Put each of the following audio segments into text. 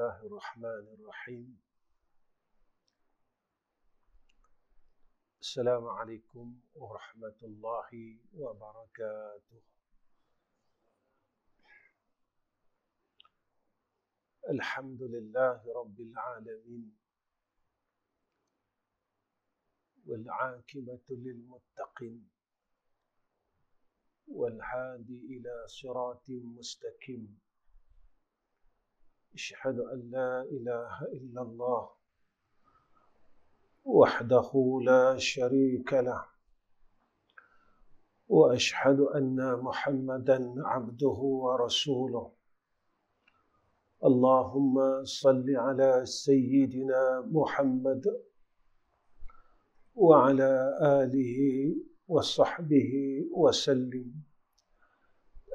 الله الرحمن الرحيم السلام عليكم ورحمة الله وبركاته الحمد لله رب العالمين والعاكبة للمتقين والهادي إلى صراط مستقيم أشهد أن لا إله إلا الله وحده لا شريك له وأشهد أن محمدا عبده ورسوله اللهم صل على سيدنا محمد وعلى آله وصحبه وسلم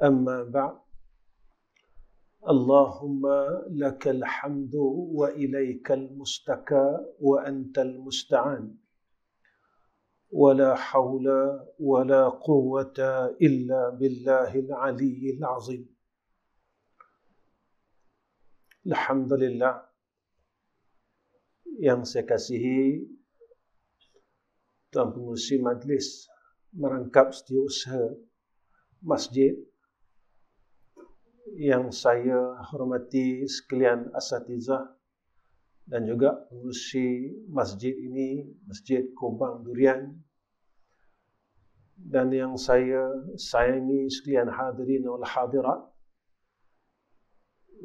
أما بعد اللهم لك الحمد واليك المستكى وانت المستعان ولا حول ولا قوه الا بالله العلي العظيم الحمد لله yang saya kasihi Tuan Pengurusi Majlis merangkap setiausaha masjid yang saya hormati sekalian asatizah dan juga pengurusi masjid ini, Masjid Kobang Durian dan yang saya sayangi sekalian hadirin wal hadirat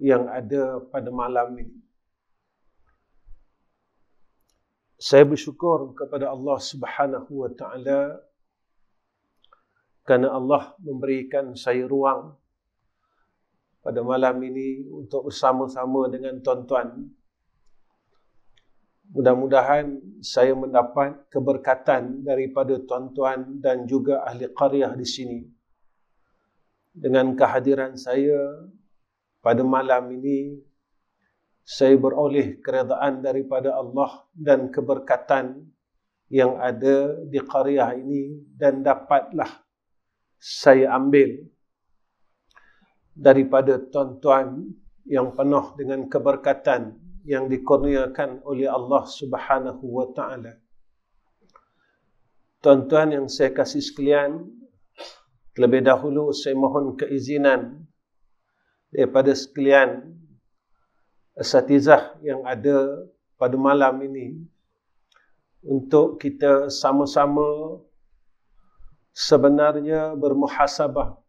yang ada pada malam ini. Saya bersyukur kepada Allah Subhanahu wa taala kerana Allah memberikan saya ruang pada malam ini untuk bersama-sama dengan tuan-tuan. Mudah-mudahan saya mendapat keberkatan daripada tuan-tuan dan juga ahli qariah di sini. Dengan kehadiran saya pada malam ini, saya beroleh keredaan daripada Allah dan keberkatan yang ada di qariah ini dan dapatlah saya ambil daripada tuan-tuan yang penuh dengan keberkatan yang dikurniakan oleh Allah Subhanahu wa taala. Tuan-tuan yang saya kasih sekalian, terlebih dahulu saya mohon keizinan daripada sekalian asatizah yang ada pada malam ini untuk kita sama-sama sebenarnya bermuhasabah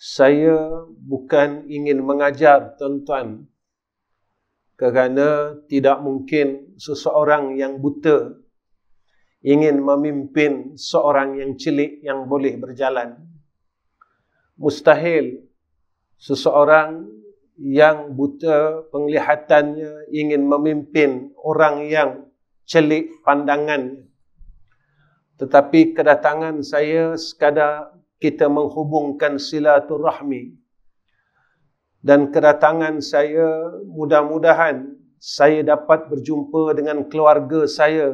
saya bukan ingin mengajar tuan-tuan kerana tidak mungkin seseorang yang buta ingin memimpin seorang yang celik yang boleh berjalan. Mustahil seseorang yang buta penglihatannya ingin memimpin orang yang celik pandangan. Tetapi kedatangan saya sekadar kita menghubungkan silaturahmi dan kedatangan saya mudah-mudahan saya dapat berjumpa dengan keluarga saya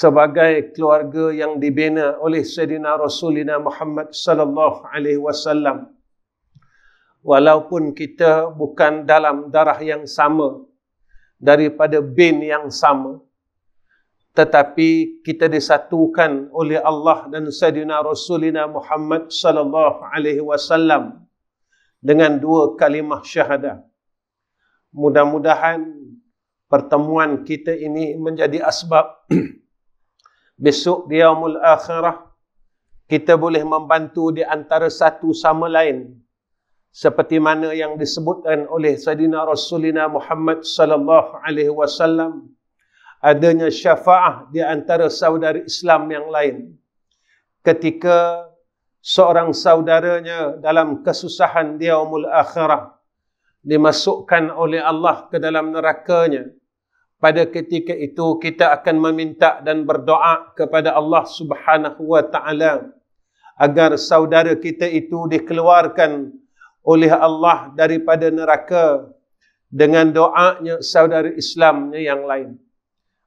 sebagai keluarga yang dibina oleh Sayyidina Rasulina Muhammad sallallahu alaihi wasallam walaupun kita bukan dalam darah yang sama daripada bin yang sama tetapi kita disatukan oleh Allah dan Sayyidina Rasulina Muhammad sallallahu alaihi wasallam dengan dua kalimah syahadah. Mudah-mudahan pertemuan kita ini menjadi asbab besok di yaumul akhirah kita boleh membantu di antara satu sama lain seperti mana yang disebutkan oleh Sayyidina Rasulina Muhammad sallallahu alaihi wasallam adanya syafaah di antara saudara Islam yang lain. Ketika seorang saudaranya dalam kesusahan di umul akhirah dimasukkan oleh Allah ke dalam nerakanya. Pada ketika itu kita akan meminta dan berdoa kepada Allah Subhanahu wa taala agar saudara kita itu dikeluarkan oleh Allah daripada neraka dengan doanya saudara Islamnya yang lain.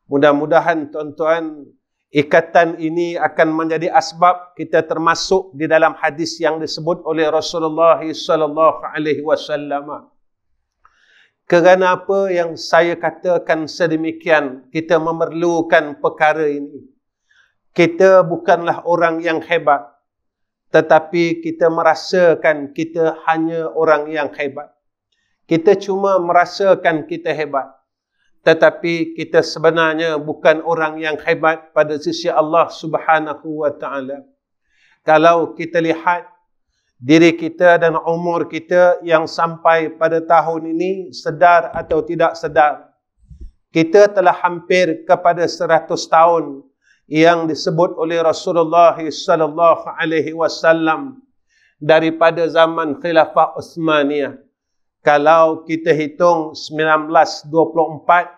Mudah-mudahan tuan-tuan ikatan ini akan menjadi asbab kita termasuk di dalam hadis yang disebut oleh Rasulullah sallallahu alaihi wasallam. Kenapa yang saya katakan sedemikian kita memerlukan perkara ini? Kita bukanlah orang yang hebat tetapi kita merasakan kita hanya orang yang hebat. Kita cuma merasakan kita hebat tetapi kita sebenarnya bukan orang yang hebat pada sisi Allah Subhanahu wa taala kalau kita lihat diri kita dan umur kita yang sampai pada tahun ini sedar atau tidak sedar kita telah hampir kepada 100 tahun yang disebut oleh Rasulullah sallallahu alaihi wasallam daripada zaman khilafah Uthmaniyah kalau kita hitung 1924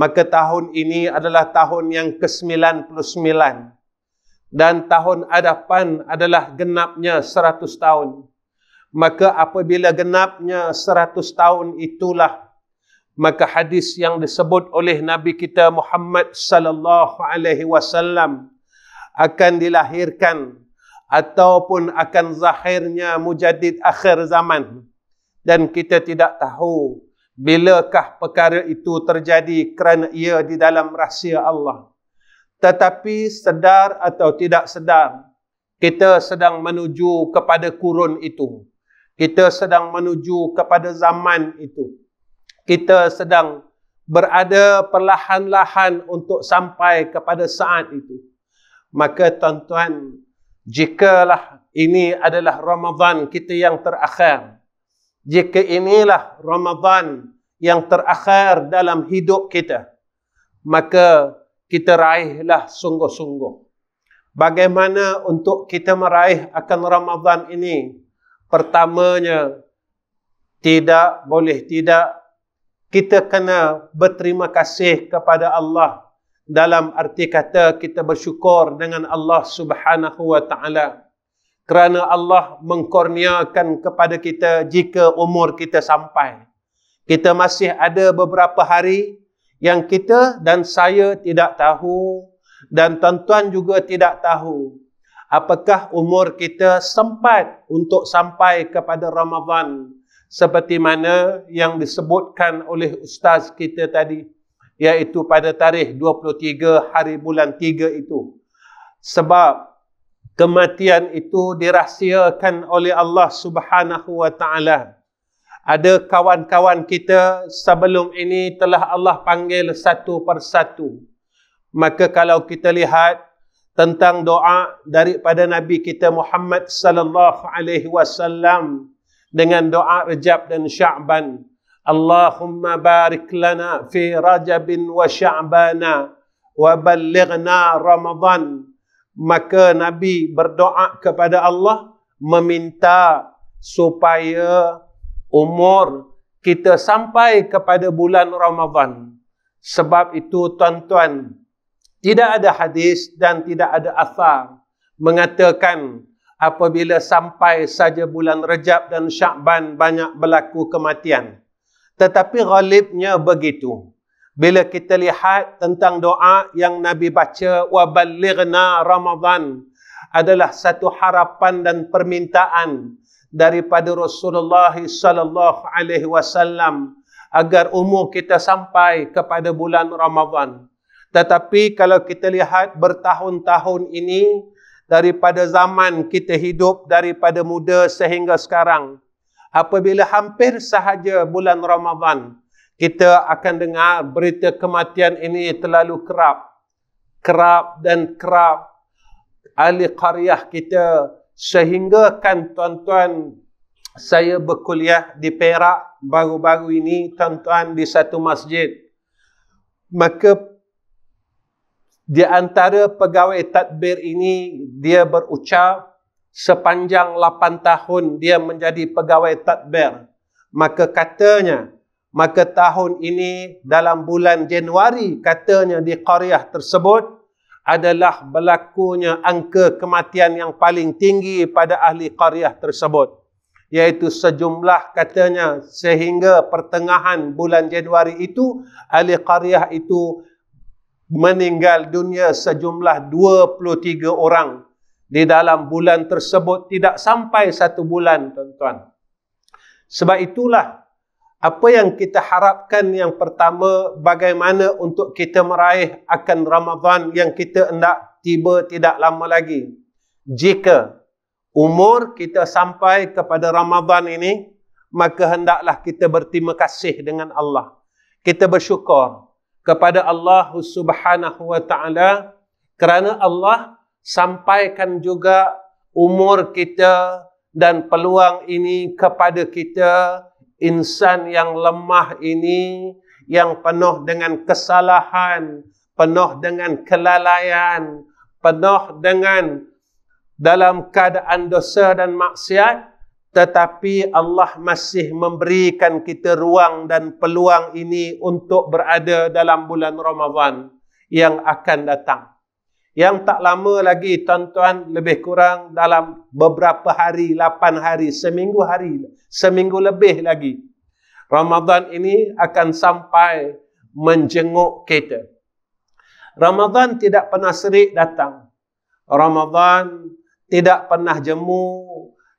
Maka tahun ini adalah tahun yang ke-99 dan tahun hadapan adalah genapnya 100 tahun. Maka apabila genapnya 100 tahun itulah maka hadis yang disebut oleh Nabi kita Muhammad sallallahu alaihi wasallam akan dilahirkan ataupun akan zahirnya mujadid akhir zaman dan kita tidak tahu bilakah perkara itu terjadi kerana ia di dalam rahsia Allah tetapi sedar atau tidak sedar kita sedang menuju kepada kurun itu kita sedang menuju kepada zaman itu kita sedang berada perlahan-lahan untuk sampai kepada saat itu maka tuan-tuan jikalah ini adalah Ramadan kita yang terakhir jika inilah Ramadan yang terakhir dalam hidup kita, maka kita raihlah sungguh-sungguh. Bagaimana untuk kita meraih akan Ramadan ini? Pertamanya, tidak boleh tidak kita kena berterima kasih kepada Allah dalam arti kata kita bersyukur dengan Allah Subhanahu wa taala kerana Allah mengkorniakan kepada kita jika umur kita sampai. Kita masih ada beberapa hari yang kita dan saya tidak tahu dan tuan-tuan juga tidak tahu apakah umur kita sempat untuk sampai kepada Ramadhan seperti mana yang disebutkan oleh ustaz kita tadi iaitu pada tarikh 23 hari bulan 3 itu sebab kematian itu dirahsiakan oleh Allah Subhanahu wa taala. Ada kawan-kawan kita sebelum ini telah Allah panggil satu persatu. Maka kalau kita lihat tentang doa daripada Nabi kita Muhammad sallallahu alaihi wasallam dengan doa Rejab dan Syaban, Allahumma barik lana fi Rajabin wa Sya'bana wa ballighna Ramadan maka Nabi berdoa kepada Allah meminta supaya umur kita sampai kepada bulan Ramadhan. Sebab itu tuan-tuan, tidak ada hadis dan tidak ada asar mengatakan apabila sampai saja bulan Rejab dan Syakban banyak berlaku kematian. Tetapi ghalibnya begitu bila kita lihat tentang doa yang Nabi baca wa balighna Ramadan adalah satu harapan dan permintaan daripada Rasulullah sallallahu alaihi wasallam agar umur kita sampai kepada bulan Ramadan. Tetapi kalau kita lihat bertahun-tahun ini daripada zaman kita hidup daripada muda sehingga sekarang apabila hampir sahaja bulan Ramadan kita akan dengar berita kematian ini terlalu kerap. Kerap dan kerap ahli qariah kita sehinggakan tuan-tuan saya berkuliah di Perak baru-baru ini tuan-tuan di satu masjid. Maka di antara pegawai tadbir ini dia berucap sepanjang 8 tahun dia menjadi pegawai tadbir. Maka katanya, Maka tahun ini dalam bulan Januari katanya di Qariah tersebut adalah berlakunya angka kematian yang paling tinggi pada ahli Qariah tersebut. Iaitu sejumlah katanya sehingga pertengahan bulan Januari itu ahli Qariah itu meninggal dunia sejumlah 23 orang di dalam bulan tersebut tidak sampai satu bulan tuan-tuan. Sebab itulah apa yang kita harapkan yang pertama bagaimana untuk kita meraih akan Ramadhan yang kita hendak tiba tidak lama lagi jika umur kita sampai kepada Ramadhan ini maka hendaklah kita berterima kasih dengan Allah kita bersyukur kepada Allah Subhanahu wa taala kerana Allah sampaikan juga umur kita dan peluang ini kepada kita insan yang lemah ini yang penuh dengan kesalahan, penuh dengan kelalaian, penuh dengan dalam keadaan dosa dan maksiat tetapi Allah masih memberikan kita ruang dan peluang ini untuk berada dalam bulan Ramadan yang akan datang yang tak lama lagi tuan-tuan lebih kurang dalam beberapa hari, lapan hari, seminggu hari, seminggu lebih lagi. Ramadhan ini akan sampai menjenguk kita. Ramadhan tidak pernah serik datang. Ramadhan tidak pernah jemu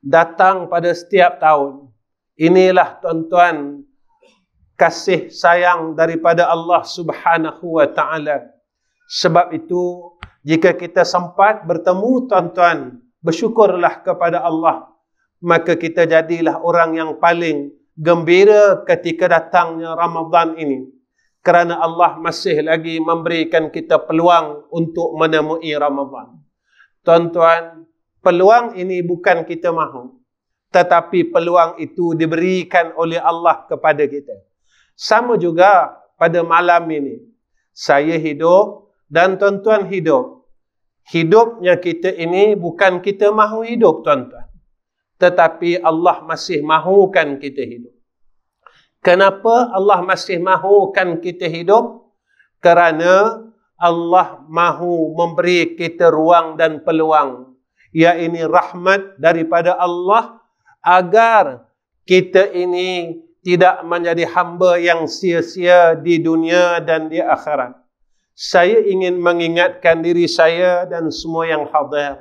datang pada setiap tahun. Inilah tuan-tuan kasih sayang daripada Allah Subhanahu wa taala. Sebab itu jika kita sempat bertemu tuan-tuan, bersyukurlah kepada Allah. Maka kita jadilah orang yang paling gembira ketika datangnya Ramadhan ini. Kerana Allah masih lagi memberikan kita peluang untuk menemui Ramadhan. Tuan-tuan, peluang ini bukan kita mahu. Tetapi peluang itu diberikan oleh Allah kepada kita. Sama juga pada malam ini. Saya hidup dan tuan-tuan hidup. Hidupnya kita ini bukan kita mahu hidup tuan-tuan. Tetapi Allah masih mahukan kita hidup. Kenapa Allah masih mahukan kita hidup? Kerana Allah mahu memberi kita ruang dan peluang. Ia ini rahmat daripada Allah agar kita ini tidak menjadi hamba yang sia-sia di dunia dan di akhirat saya ingin mengingatkan diri saya dan semua yang hadir.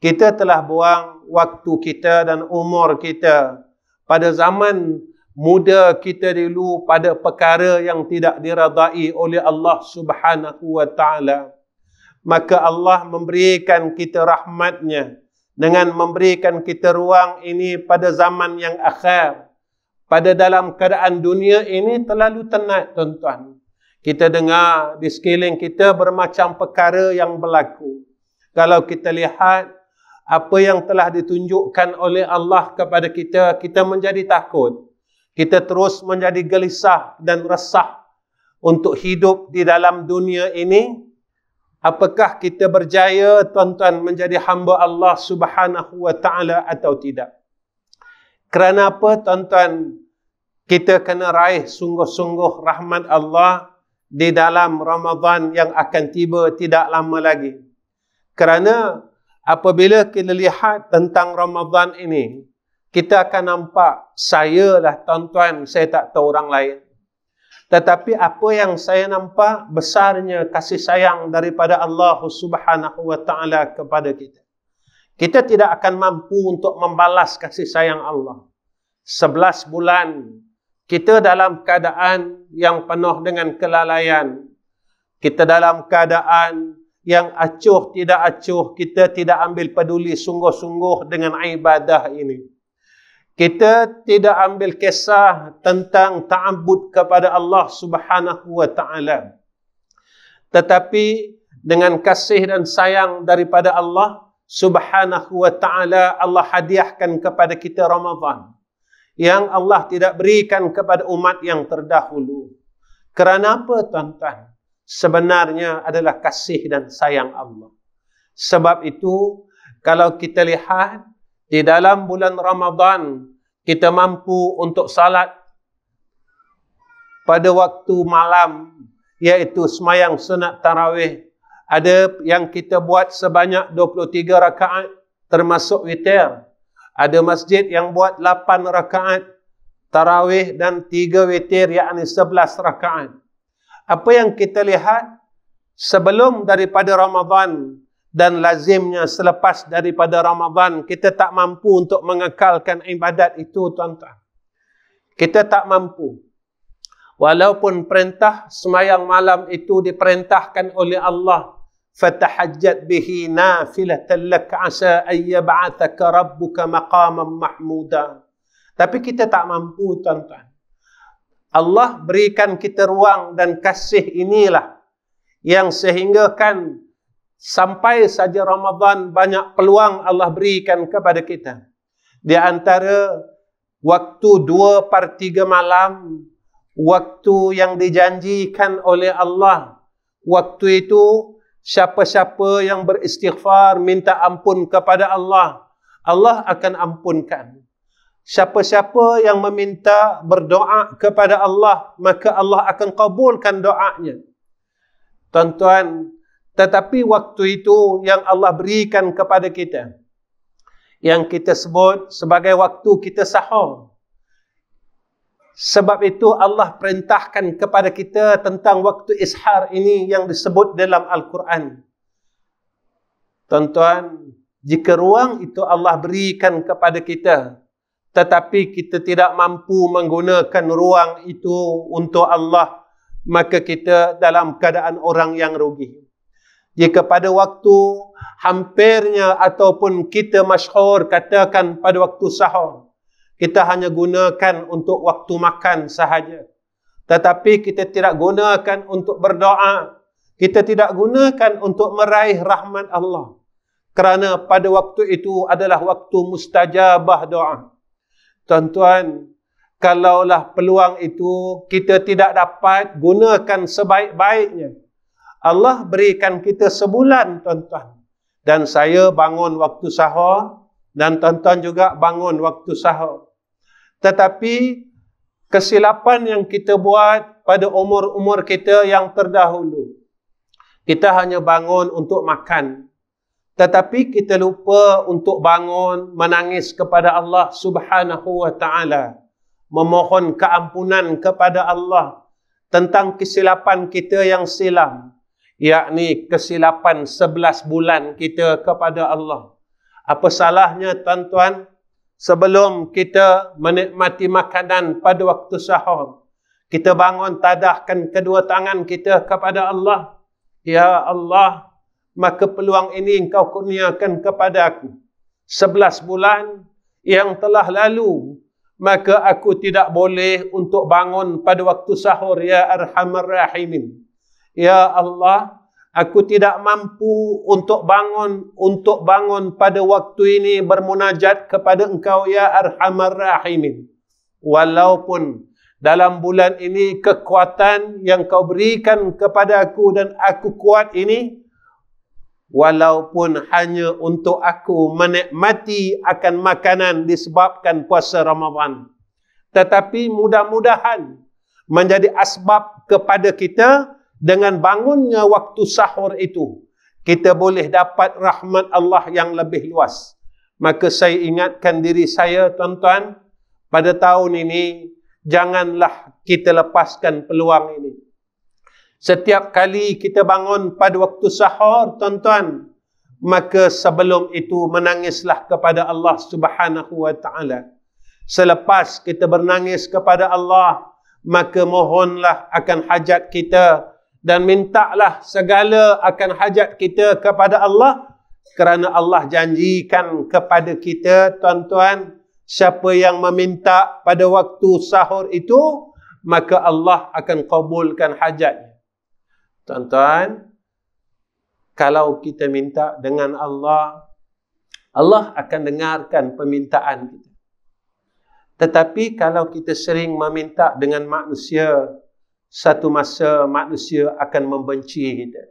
Kita telah buang waktu kita dan umur kita pada zaman muda kita dulu pada perkara yang tidak diradai oleh Allah Subhanahu wa taala. Maka Allah memberikan kita rahmatnya dengan memberikan kita ruang ini pada zaman yang akhir. Pada dalam keadaan dunia ini terlalu tenat tuan-tuan. Kita dengar di sekeliling kita bermacam perkara yang berlaku. Kalau kita lihat apa yang telah ditunjukkan oleh Allah kepada kita, kita menjadi takut. Kita terus menjadi gelisah dan resah untuk hidup di dalam dunia ini. Apakah kita berjaya tuan-tuan menjadi hamba Allah Subhanahu wa taala atau tidak? Kerana apa tuan-tuan kita kena raih sungguh-sungguh rahmat Allah? di dalam Ramadan yang akan tiba tidak lama lagi. Kerana apabila kita lihat tentang Ramadan ini, kita akan nampak saya lah tuan-tuan, saya tak tahu orang lain. Tetapi apa yang saya nampak besarnya kasih sayang daripada Allah Subhanahu wa taala kepada kita. Kita tidak akan mampu untuk membalas kasih sayang Allah. 11 bulan kita dalam keadaan yang penuh dengan kelalaian. Kita dalam keadaan yang acuh tidak acuh. Kita tidak ambil peduli sungguh-sungguh dengan ibadah ini. Kita tidak ambil kisah tentang ta'abud kepada Allah subhanahu wa ta'ala. Tetapi dengan kasih dan sayang daripada Allah subhanahu wa ta'ala Allah hadiahkan kepada kita Ramadhan. Ramadhan yang Allah tidak berikan kepada umat yang terdahulu. Kerana apa tuan-tuan? Sebenarnya adalah kasih dan sayang Allah. Sebab itu, kalau kita lihat di dalam bulan Ramadan, kita mampu untuk salat pada waktu malam, iaitu semayang sunat tarawih. Ada yang kita buat sebanyak 23 rakaat termasuk witir. Ada masjid yang buat 8 rakaat tarawih dan 3 witir yakni 11 rakaat. Apa yang kita lihat sebelum daripada Ramadan dan lazimnya selepas daripada Ramadan kita tak mampu untuk mengekalkan ibadat itu tuan-tuan. Kita tak mampu. Walaupun perintah semayang malam itu diperintahkan oleh Allah فتحجت به نافلة لك عسى أن يبعثك ربك مقاما محمودا tapi kita tak mampu tuan-tuan Allah berikan kita ruang dan kasih inilah yang sehinggakan sampai saja Ramadan banyak peluang Allah berikan kepada kita di antara waktu 2 per 3 malam waktu yang dijanjikan oleh Allah waktu itu siapa-siapa yang beristighfar minta ampun kepada Allah, Allah akan ampunkan. Siapa-siapa yang meminta berdoa kepada Allah, maka Allah akan kabulkan doanya. Tuan-tuan, tetapi waktu itu yang Allah berikan kepada kita yang kita sebut sebagai waktu kita sahur. Sebab itu Allah perintahkan kepada kita tentang waktu ishar ini yang disebut dalam Al-Quran. Tuan-tuan, jika ruang itu Allah berikan kepada kita, tetapi kita tidak mampu menggunakan ruang itu untuk Allah, maka kita dalam keadaan orang yang rugi. Jika pada waktu hampirnya ataupun kita masyhur katakan pada waktu sahur, kita hanya gunakan untuk waktu makan sahaja. Tetapi kita tidak gunakan untuk berdoa. Kita tidak gunakan untuk meraih rahmat Allah. Kerana pada waktu itu adalah waktu mustajabah doa. Tuan-tuan, kalaulah peluang itu kita tidak dapat gunakan sebaik-baiknya. Allah berikan kita sebulan, tuan-tuan. Dan saya bangun waktu sahur dan tuan-tuan juga bangun waktu sahur tetapi kesilapan yang kita buat pada umur-umur kita yang terdahulu. Kita hanya bangun untuk makan. Tetapi kita lupa untuk bangun menangis kepada Allah Subhanahu wa taala. Memohon keampunan kepada Allah tentang kesilapan kita yang silam yakni kesilapan 11 bulan kita kepada Allah. Apa salahnya tuan-tuan sebelum kita menikmati makanan pada waktu sahur kita bangun tadahkan kedua tangan kita kepada Allah ya Allah maka peluang ini engkau kurniakan kepada aku 11 bulan yang telah lalu maka aku tidak boleh untuk bangun pada waktu sahur ya arhamar rahimin ya Allah Aku tidak mampu untuk bangun untuk bangun pada waktu ini bermunajat kepada Engkau ya Arhamar Rahimin. Walaupun dalam bulan ini kekuatan yang kau berikan kepada aku dan aku kuat ini walaupun hanya untuk aku menikmati akan makanan disebabkan puasa Ramadan tetapi mudah-mudahan menjadi asbab kepada kita dengan bangunnya waktu sahur itu kita boleh dapat rahmat Allah yang lebih luas maka saya ingatkan diri saya tuan-tuan pada tahun ini janganlah kita lepaskan peluang ini setiap kali kita bangun pada waktu sahur tuan-tuan maka sebelum itu menangislah kepada Allah Subhanahu wa taala selepas kita bernangis kepada Allah maka mohonlah akan hajat kita dan mintalah segala akan hajat kita kepada Allah kerana Allah janjikan kepada kita tuan-tuan siapa yang meminta pada waktu sahur itu maka Allah akan kabulkan hajatnya tuan-tuan kalau kita minta dengan Allah Allah akan dengarkan permintaan kita tetapi kalau kita sering meminta dengan manusia satu masa manusia akan membenci kita.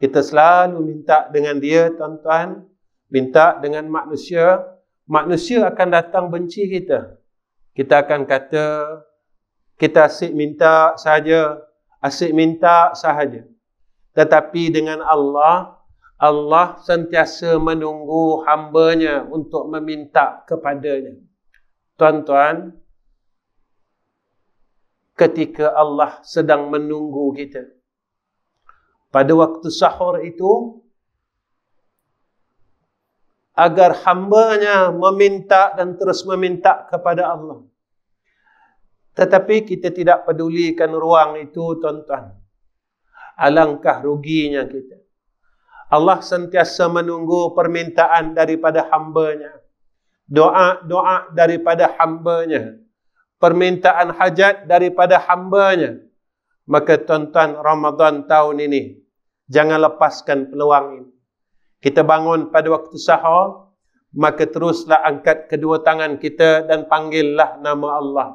Kita selalu minta dengan dia, tuan-tuan, minta dengan manusia, manusia akan datang benci kita. Kita akan kata, kita asyik minta sahaja, asyik minta sahaja. Tetapi dengan Allah, Allah sentiasa menunggu hambanya untuk meminta kepadanya. Tuan-tuan, ketika Allah sedang menunggu kita. Pada waktu sahur itu, agar hambanya meminta dan terus meminta kepada Allah. Tetapi kita tidak pedulikan ruang itu, tuan-tuan. Alangkah ruginya kita. Allah sentiasa menunggu permintaan daripada hambanya. Doa-doa daripada hambanya. nya permintaan hajat daripada hambanya. Maka tuan-tuan Ramadan tahun ini, jangan lepaskan peluang ini. Kita bangun pada waktu sahur, maka teruslah angkat kedua tangan kita dan panggillah nama Allah.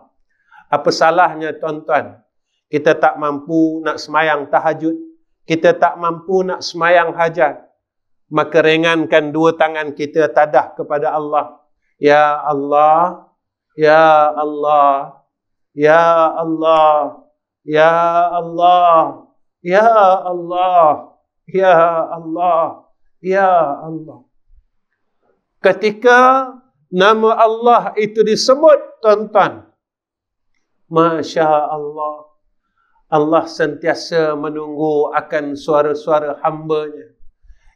Apa salahnya tuan-tuan? Kita tak mampu nak semayang tahajud. Kita tak mampu nak semayang hajat. Maka ringankan dua tangan kita tadah kepada Allah. Ya Allah, Ya Allah Ya Allah Ya Allah Ya Allah Ya Allah Ya Allah Ketika nama Allah itu disebut tuan-tuan Masya Allah Allah sentiasa menunggu akan suara-suara hambanya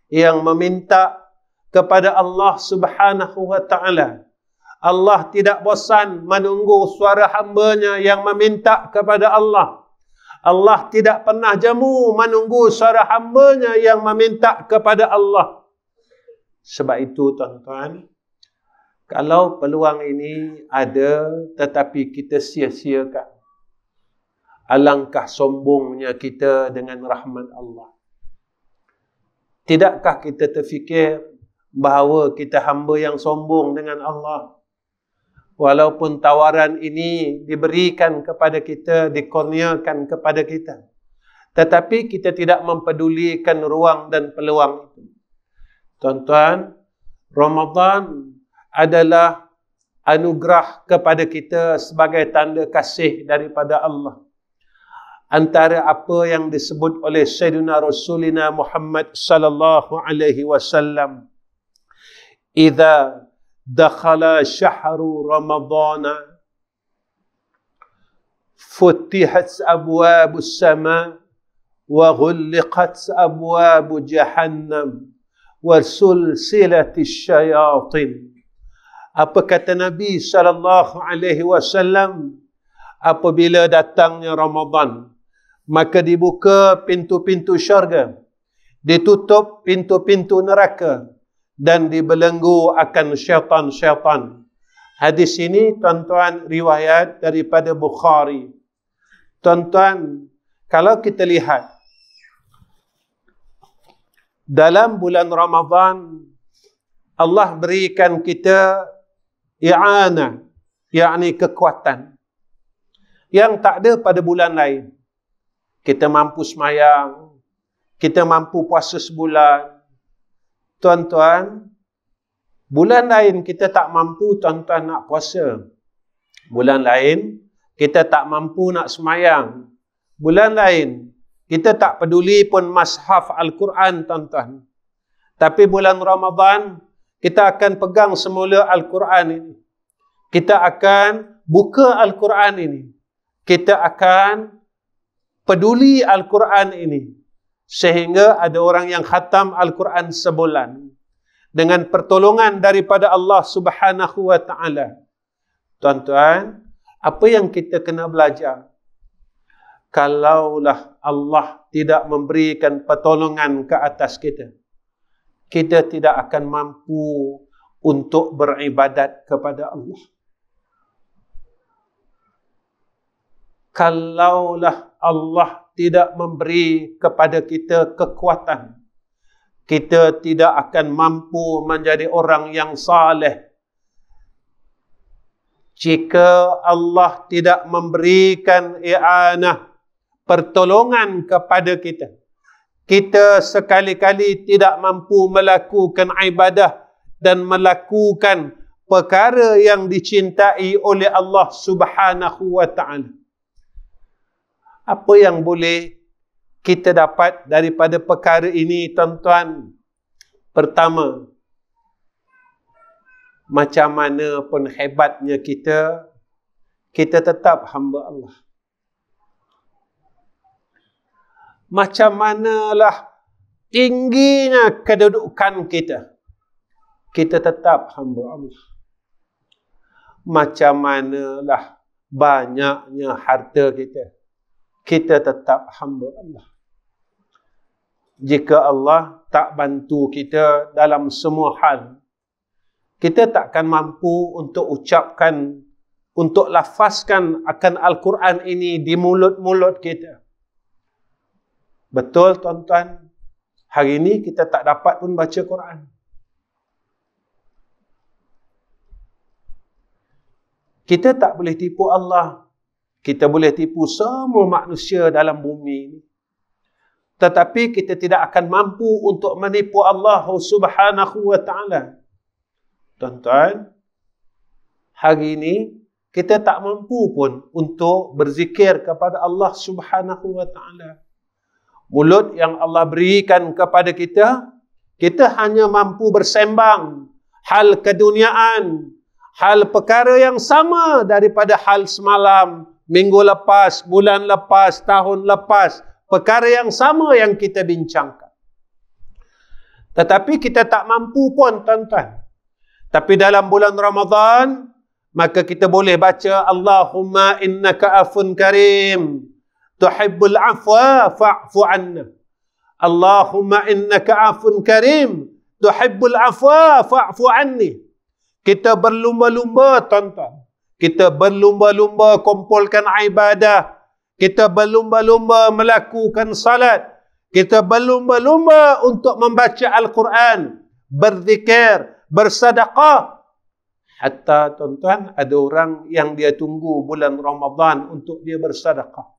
yang meminta kepada Allah Subhanahu wa taala Allah tidak bosan menunggu suara hambanya yang meminta kepada Allah. Allah tidak pernah jamu menunggu suara hambanya yang meminta kepada Allah. Sebab itu tuan-tuan, kalau peluang ini ada tetapi kita sia-siakan, alangkah sombongnya kita dengan rahmat Allah. Tidakkah kita terfikir bahawa kita hamba yang sombong dengan Allah? walaupun tawaran ini diberikan kepada kita, dikurniakan kepada kita. Tetapi kita tidak mempedulikan ruang dan peluang itu. Tuan-tuan, Ramadan adalah anugerah kepada kita sebagai tanda kasih daripada Allah. Antara apa yang disebut oleh Sayyidina Rasulina Muhammad sallallahu alaihi wasallam, "Idza دخل شهر رمضان فتحت ابواب السماء وغلقت ابواب جهنم وسلسله الشياطين apa kata nabi sallallahu alaihi wasallam apabila datangnya ramadan maka dibuka pintu-pintu syurga ditutup pintu-pintu neraka dan dibelenggu akan syaitan-syaitan. Hadis ini tuan-tuan riwayat daripada Bukhari. Tuan-tuan, kalau kita lihat dalam bulan Ramadhan Allah berikan kita iana, yakni kekuatan yang tak ada pada bulan lain. Kita mampu semayang, kita mampu puasa sebulan, tuan-tuan, bulan lain kita tak mampu tuan-tuan nak puasa. Bulan lain kita tak mampu nak semayang. Bulan lain kita tak peduli pun mashaf Al-Quran tuan-tuan. Tapi bulan Ramadan kita akan pegang semula Al-Quran ini. Kita akan buka Al-Quran ini. Kita akan peduli Al-Quran ini. Sehingga ada orang yang khatam Al-Quran sebulan dengan pertolongan daripada Allah Subhanahu wa taala. Tuan-tuan, apa yang kita kena belajar? Kalaulah Allah tidak memberikan pertolongan ke atas kita, kita tidak akan mampu untuk beribadat kepada Allah. Kalaulah Allah tidak memberi kepada kita kekuatan. Kita tidak akan mampu menjadi orang yang saleh. Jika Allah tidak memberikan i'anah, pertolongan kepada kita. Kita sekali-kali tidak mampu melakukan ibadah dan melakukan perkara yang dicintai oleh Allah Subhanahu wa taala apa yang boleh kita dapat daripada perkara ini tuan-tuan pertama macam mana pun hebatnya kita kita tetap hamba Allah macam manalah tingginya kedudukan kita kita tetap hamba Allah macam manalah banyaknya harta kita kita tetap hamba Allah. Jika Allah tak bantu kita dalam semua hal, kita takkan mampu untuk ucapkan, untuk lafazkan akan Al-Quran ini di mulut-mulut kita. Betul tuan-tuan, hari ini kita tak dapat pun baca Quran. Kita tak boleh tipu Allah kita boleh tipu semua manusia dalam bumi ini. Tetapi kita tidak akan mampu untuk menipu Allah Subhanahu wa taala. Tuan-tuan, hari ini kita tak mampu pun untuk berzikir kepada Allah Subhanahu wa taala. Mulut yang Allah berikan kepada kita, kita hanya mampu bersembang hal keduniaan, hal perkara yang sama daripada hal semalam minggu lepas, bulan lepas, tahun lepas, perkara yang sama yang kita bincangkan. Tetapi kita tak mampu pun tuan-tuan. Tapi dalam bulan Ramadan, maka kita boleh baca Allahumma innaka afun karim tuhibbul afwa fa'fu anna. Allahumma innaka afun karim tuhibbul afwa fa'fu anni. Kita berlumba-lumba tuan-tuan kita berlumba-lumba kumpulkan ibadah kita berlumba-lumba melakukan salat kita berlumba-lumba untuk membaca al-Quran berzikir bersedekah hatta tuan-tuan ada orang yang dia tunggu bulan Ramadan untuk dia bersedekah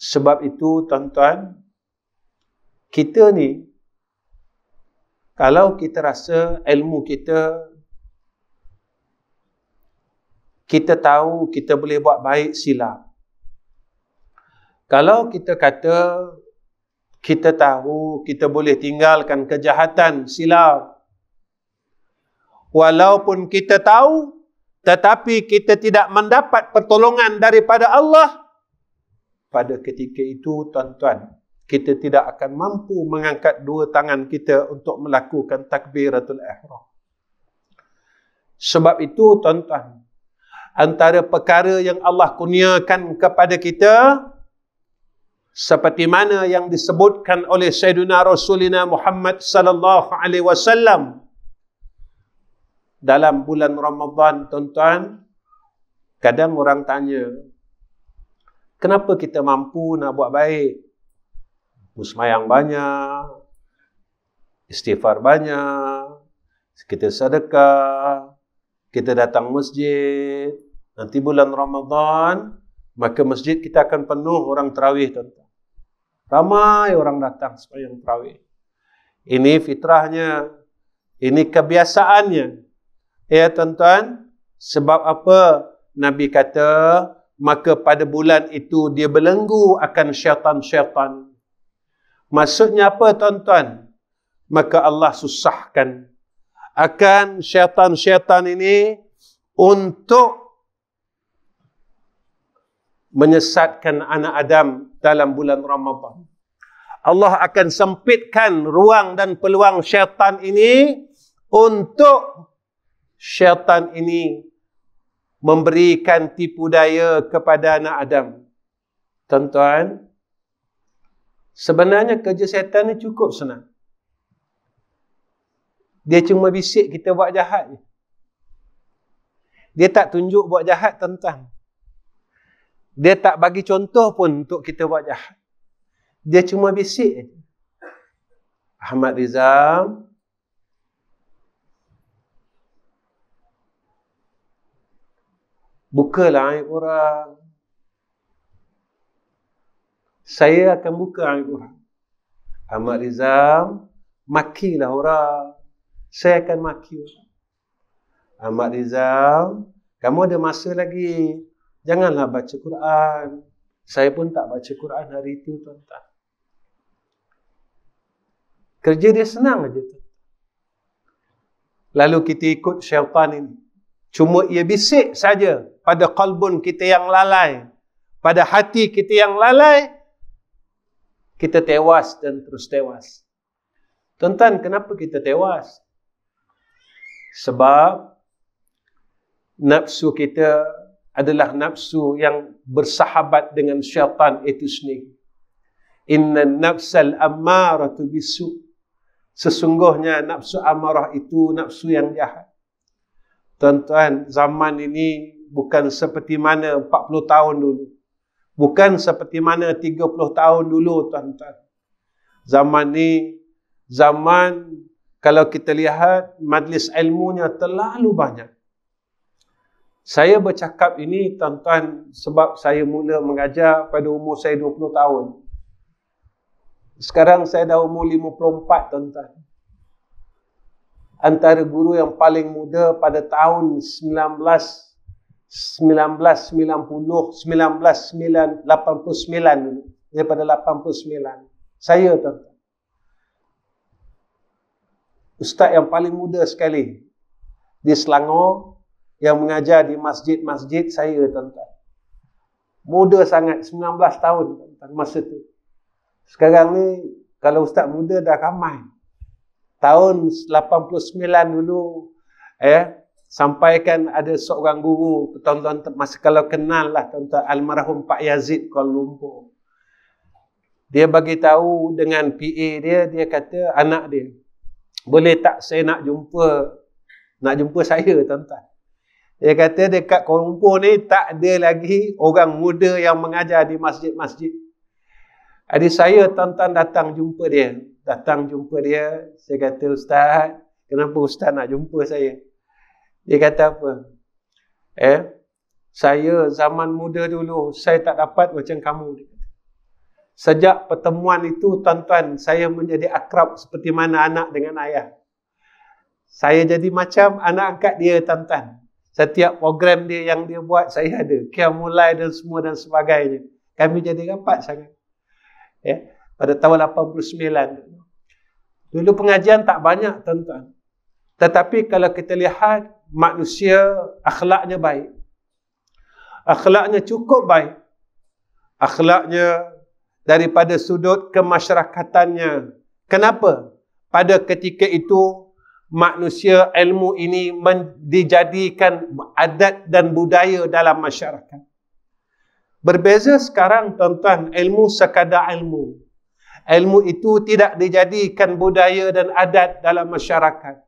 sebab itu tuan-tuan kita ni kalau kita rasa ilmu kita kita tahu kita boleh buat baik silap kalau kita kata kita tahu kita boleh tinggalkan kejahatan silap walaupun kita tahu tetapi kita tidak mendapat pertolongan daripada Allah pada ketika itu tuan-tuan kita tidak akan mampu mengangkat dua tangan kita untuk melakukan takbiratul ihram. Sebab itu tuan-tuan, antara perkara yang Allah kurniakan kepada kita seperti mana yang disebutkan oleh Sayyidina Rasulina Muhammad sallallahu alaihi wasallam dalam bulan Ramadan tuan-tuan kadang orang tanya kenapa kita mampu nak buat baik musmayang banyak, istighfar banyak, kita sedekah, kita datang masjid. Nanti bulan Ramadan, maka masjid kita akan penuh orang terawih tuan Ramai orang datang yang terawih. Ini fitrahnya. Ini kebiasaannya. Ya tuan-tuan, sebab apa Nabi kata, maka pada bulan itu dia belenggu akan syaitan-syaitan. Maksudnya apa tuan-tuan? Maka Allah susahkan akan syaitan-syaitan ini untuk menyesatkan anak Adam dalam bulan Ramadhan. Allah akan sempitkan ruang dan peluang syaitan ini untuk syaitan ini memberikan tipu daya kepada anak Adam. Tuan-tuan, Sebenarnya kerja setan ni cukup senang. Dia cuma bisik kita buat jahat je. Dia tak tunjuk buat jahat tentang. Dia tak bagi contoh pun untuk kita buat jahat. Dia cuma bisik je. Ahmad Rizal. Bukalah air orang saya akan buka Al-Quran. Ahmad Rizal, makilah orang. Saya akan maki orang. Ahmad Rizal, kamu ada masa lagi. Janganlah baca Quran. Saya pun tak baca Quran hari itu, tuan-tuan. Kerja dia senang aja tu. Lalu kita ikut syaitan ini. Cuma ia bisik saja pada kalbun kita yang lalai. Pada hati kita yang lalai, kita tewas dan terus tewas. Tuan-tuan, kenapa kita tewas? Sebab nafsu kita adalah nafsu yang bersahabat dengan syaitan itu sendiri. Inna nafsal tu bisu. Sesungguhnya nafsu amarah itu nafsu yang jahat. Tuan-tuan, zaman ini bukan seperti mana 40 tahun dulu. Bukan seperti mana 30 tahun dulu tuan-tuan. Zaman ni, zaman kalau kita lihat majlis ilmunya terlalu banyak. Saya bercakap ini tuan-tuan sebab saya mula mengajar pada umur saya 20 tahun. Sekarang saya dah umur 54 tuan-tuan. Antara guru yang paling muda pada tahun 1990, 1989 daripada 89. Saya tuan Ustaz yang paling muda sekali di Selangor yang mengajar di masjid-masjid saya tuan-tuan. Muda sangat, 19 tahun tuan-tuan, masa tu. Sekarang ni kalau ustaz muda dah ramai. Tahun 89 dulu eh Sampaikan ada seorang guru, tuan-tuan masa kalau kenal lah tuan-tuan almarhum Pak Yazid Kuala Lumpur. Dia bagi tahu dengan PA dia, dia kata anak dia, boleh tak saya nak jumpa nak jumpa saya tuan-tuan. Dia kata dekat Kuala Lumpur ni tak ada lagi orang muda yang mengajar di masjid-masjid. Adik saya tuan-tuan datang jumpa dia, datang jumpa dia, saya kata ustaz, kenapa ustaz nak jumpa saya? Dia kata apa? Eh, saya zaman muda dulu saya tak dapat macam kamu. Sejak pertemuan itu tuan-tuan saya menjadi akrab seperti mana anak dengan ayah. Saya jadi macam anak angkat dia tuan-tuan. Setiap program dia yang dia buat saya ada. Kia mulai dan semua dan sebagainya. Kami jadi rapat sangat. Ya, pada tahun 89. Dulu pengajian tak banyak tuan-tuan. Tetapi kalau kita lihat manusia akhlaknya baik. Akhlaknya cukup baik. Akhlaknya daripada sudut kemasyarakatannya. Kenapa? Pada ketika itu manusia ilmu ini men- dijadikan adat dan budaya dalam masyarakat. Berbeza sekarang tuan-tuan, ilmu sekadar ilmu. Ilmu itu tidak dijadikan budaya dan adat dalam masyarakat.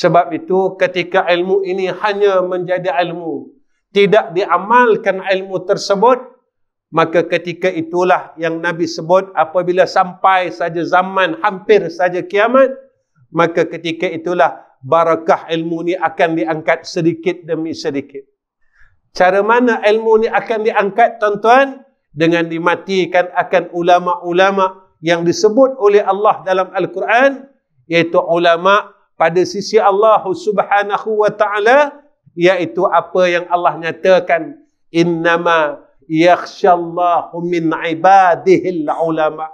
Sebab itu ketika ilmu ini hanya menjadi ilmu, tidak diamalkan ilmu tersebut, maka ketika itulah yang Nabi sebut apabila sampai saja zaman hampir saja kiamat, maka ketika itulah barakah ilmu ini akan diangkat sedikit demi sedikit. Cara mana ilmu ini akan diangkat tuan-tuan? Dengan dimatikan akan ulama-ulama yang disebut oleh Allah dalam Al-Quran, yaitu ulama' pada sisi Allah Subhanahu wa taala iaitu apa yang Allah nyatakan innama yakhshallahu min ibadihi ulama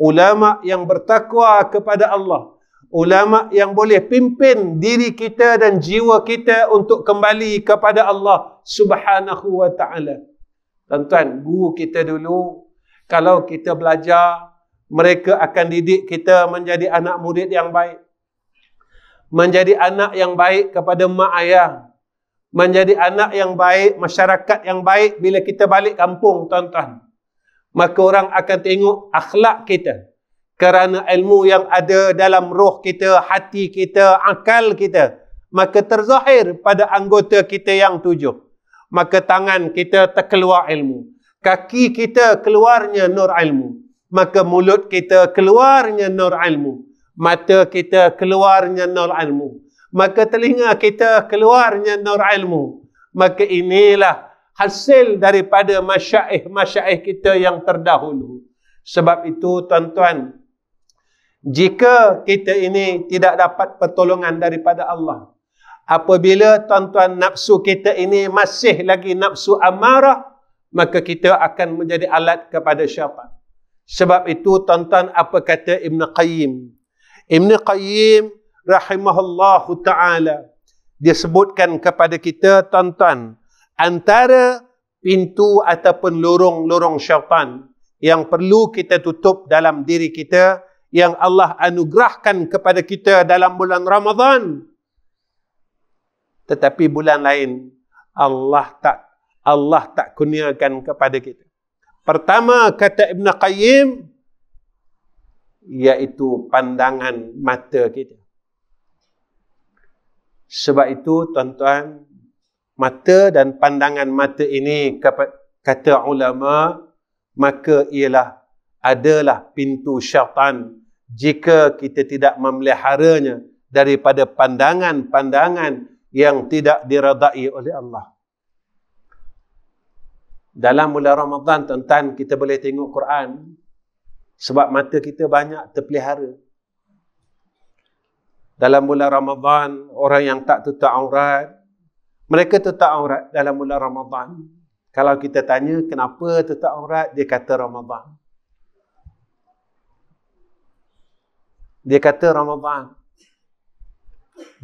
ulama yang bertakwa kepada Allah ulama yang boleh pimpin diri kita dan jiwa kita untuk kembali kepada Allah Subhanahu wa taala tuan-tuan guru kita dulu kalau kita belajar mereka akan didik kita menjadi anak murid yang baik menjadi anak yang baik kepada mak ayah menjadi anak yang baik masyarakat yang baik bila kita balik kampung tuan-tuan maka orang akan tengok akhlak kita kerana ilmu yang ada dalam roh kita hati kita akal kita maka terzahir pada anggota kita yang tujuh maka tangan kita terkeluar ilmu kaki kita keluarnya nur ilmu maka mulut kita keluarnya nur ilmu mata kita keluarnya nur ilmu maka telinga kita keluarnya nur ilmu maka inilah hasil daripada masyaikh masyaikh kita yang terdahulu sebab itu tuan-tuan jika kita ini tidak dapat pertolongan daripada Allah apabila tuan-tuan nafsu kita ini masih lagi nafsu amarah maka kita akan menjadi alat kepada syaitan sebab itu tuan-tuan apa kata Ibn Qayyim Ibn Qayyim rahimahullahu ta'ala dia sebutkan kepada kita tuan-tuan antara pintu ataupun lorong-lorong syaitan yang perlu kita tutup dalam diri kita yang Allah anugerahkan kepada kita dalam bulan Ramadhan, tetapi bulan lain Allah tak Allah tak kurniakan kepada kita pertama kata Ibn Qayyim iaitu pandangan mata kita. Sebab itu tuan-tuan, mata dan pandangan mata ini kata ulama maka ialah adalah pintu syaitan jika kita tidak memeliharanya daripada pandangan-pandangan yang tidak diradai oleh Allah. Dalam bulan Ramadhan tuan-tuan kita boleh tengok Quran sebab mata kita banyak terpelihara. Dalam bulan Ramadhan. orang yang tak tutup aurat, mereka tutup aurat dalam bulan Ramadhan. Kalau kita tanya kenapa tutup aurat, dia kata Ramadhan. Dia kata Ramadhan.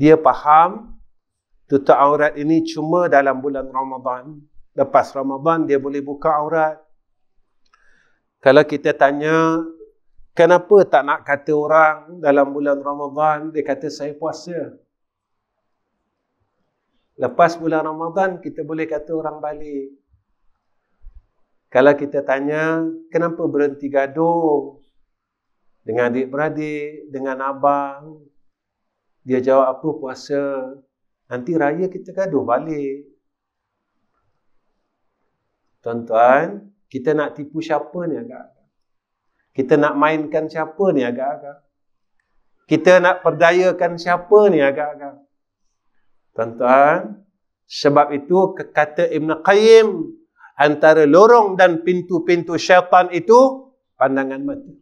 Dia faham tutup aurat ini cuma dalam bulan Ramadhan. Lepas Ramadhan dia boleh buka aurat kalau kita tanya kenapa tak nak kata orang dalam bulan Ramadan dia kata saya puasa lepas bulan Ramadan kita boleh kata orang balik kalau kita tanya kenapa berhenti gaduh dengan adik beradik dengan abang dia jawab apa puasa nanti raya kita gaduh balik tuan-tuan kita nak tipu siapa ni agak-agak? Kita nak mainkan siapa ni agak-agak? Kita nak perdayakan siapa ni agak-agak? Tuan-tuan, sebab itu kata Ibn Qayyim antara lorong dan pintu-pintu syaitan itu pandangan mata.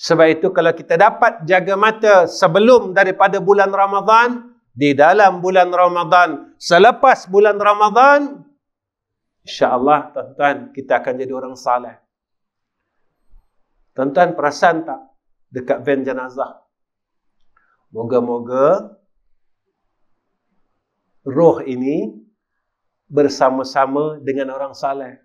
Sebab itu kalau kita dapat jaga mata sebelum daripada bulan Ramadan, di dalam bulan Ramadan, selepas bulan Ramadan, InsyaAllah tuan-tuan kita akan jadi orang saleh. Tuan-tuan perasan tak dekat van jenazah? Moga-moga roh ini bersama-sama dengan orang saleh.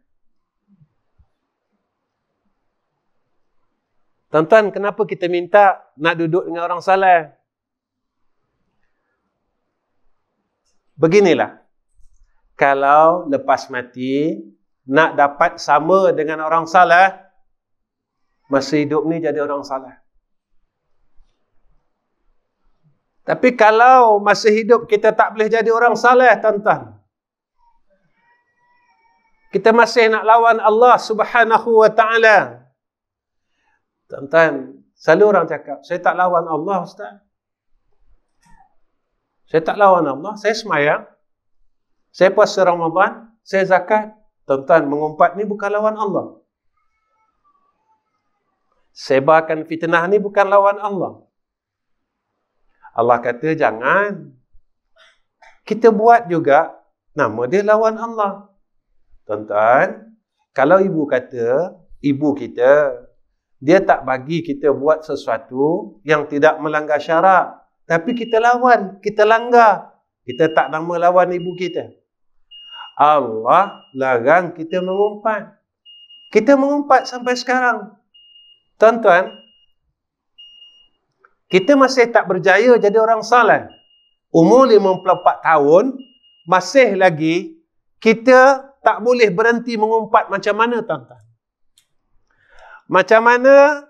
Tuan-tuan, kenapa kita minta nak duduk dengan orang saleh? Beginilah kalau lepas mati nak dapat sama dengan orang salah masa hidup ni jadi orang salah tapi kalau masa hidup kita tak boleh jadi orang salah tuan-tuan kita masih nak lawan Allah Subhanahu wa taala tuan-tuan selalu orang cakap saya tak lawan Allah ustaz saya tak lawan Allah saya semayang saya puasa Ramadan, saya zakat. Tuan-tuan, mengumpat ni bukan lawan Allah. Sebarkan fitnah ni bukan lawan Allah. Allah kata jangan. Kita buat juga nama dia lawan Allah. Tuan-tuan, kalau ibu kata, ibu kita, dia tak bagi kita buat sesuatu yang tidak melanggar syarak. Tapi kita lawan, kita langgar. Kita tak nama lawan ibu kita. Allah larang kita mengumpat. Kita mengumpat sampai sekarang. Tuan-tuan, kita masih tak berjaya jadi orang salat. Umur 54 tahun, masih lagi kita tak boleh berhenti mengumpat macam mana tuan-tuan. Macam mana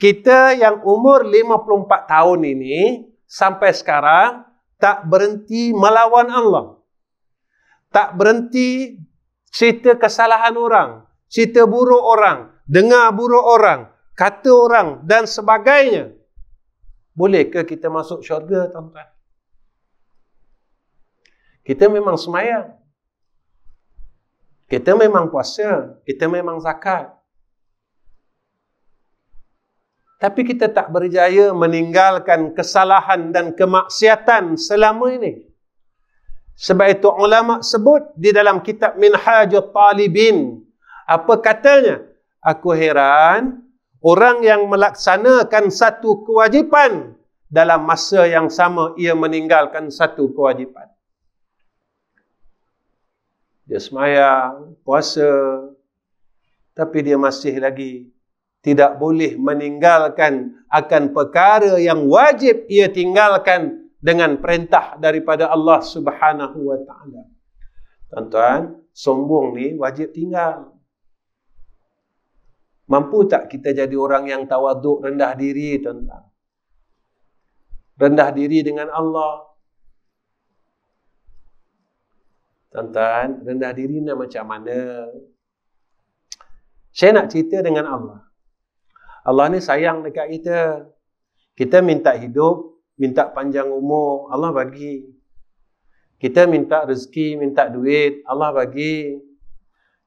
kita yang umur 54 tahun ini sampai sekarang tak berhenti melawan Allah tak berhenti cerita kesalahan orang, cerita buruk orang, dengar buruk orang, kata orang dan sebagainya. Bolehkah kita masuk syurga, tuan-tuan? Kita memang semayang. Kita memang puasa. Kita memang zakat. Tapi kita tak berjaya meninggalkan kesalahan dan kemaksiatan selama ini. Sebab itu ulama sebut di dalam kitab Minhajul Talibin. Apa katanya? Aku heran orang yang melaksanakan satu kewajipan dalam masa yang sama ia meninggalkan satu kewajipan. Dia semayang, puasa tapi dia masih lagi tidak boleh meninggalkan akan perkara yang wajib ia tinggalkan dengan perintah daripada Allah Subhanahu wa taala. Tuan-tuan, sombong ni wajib tinggal. Mampu tak kita jadi orang yang tawaduk rendah diri, tuan-tuan? Rendah diri dengan Allah. Tuan-tuan, rendah diri ni macam mana? Saya nak cerita dengan Allah. Allah ni sayang dekat kita. Kita minta hidup, minta panjang umur, Allah bagi. Kita minta rezeki, minta duit, Allah bagi.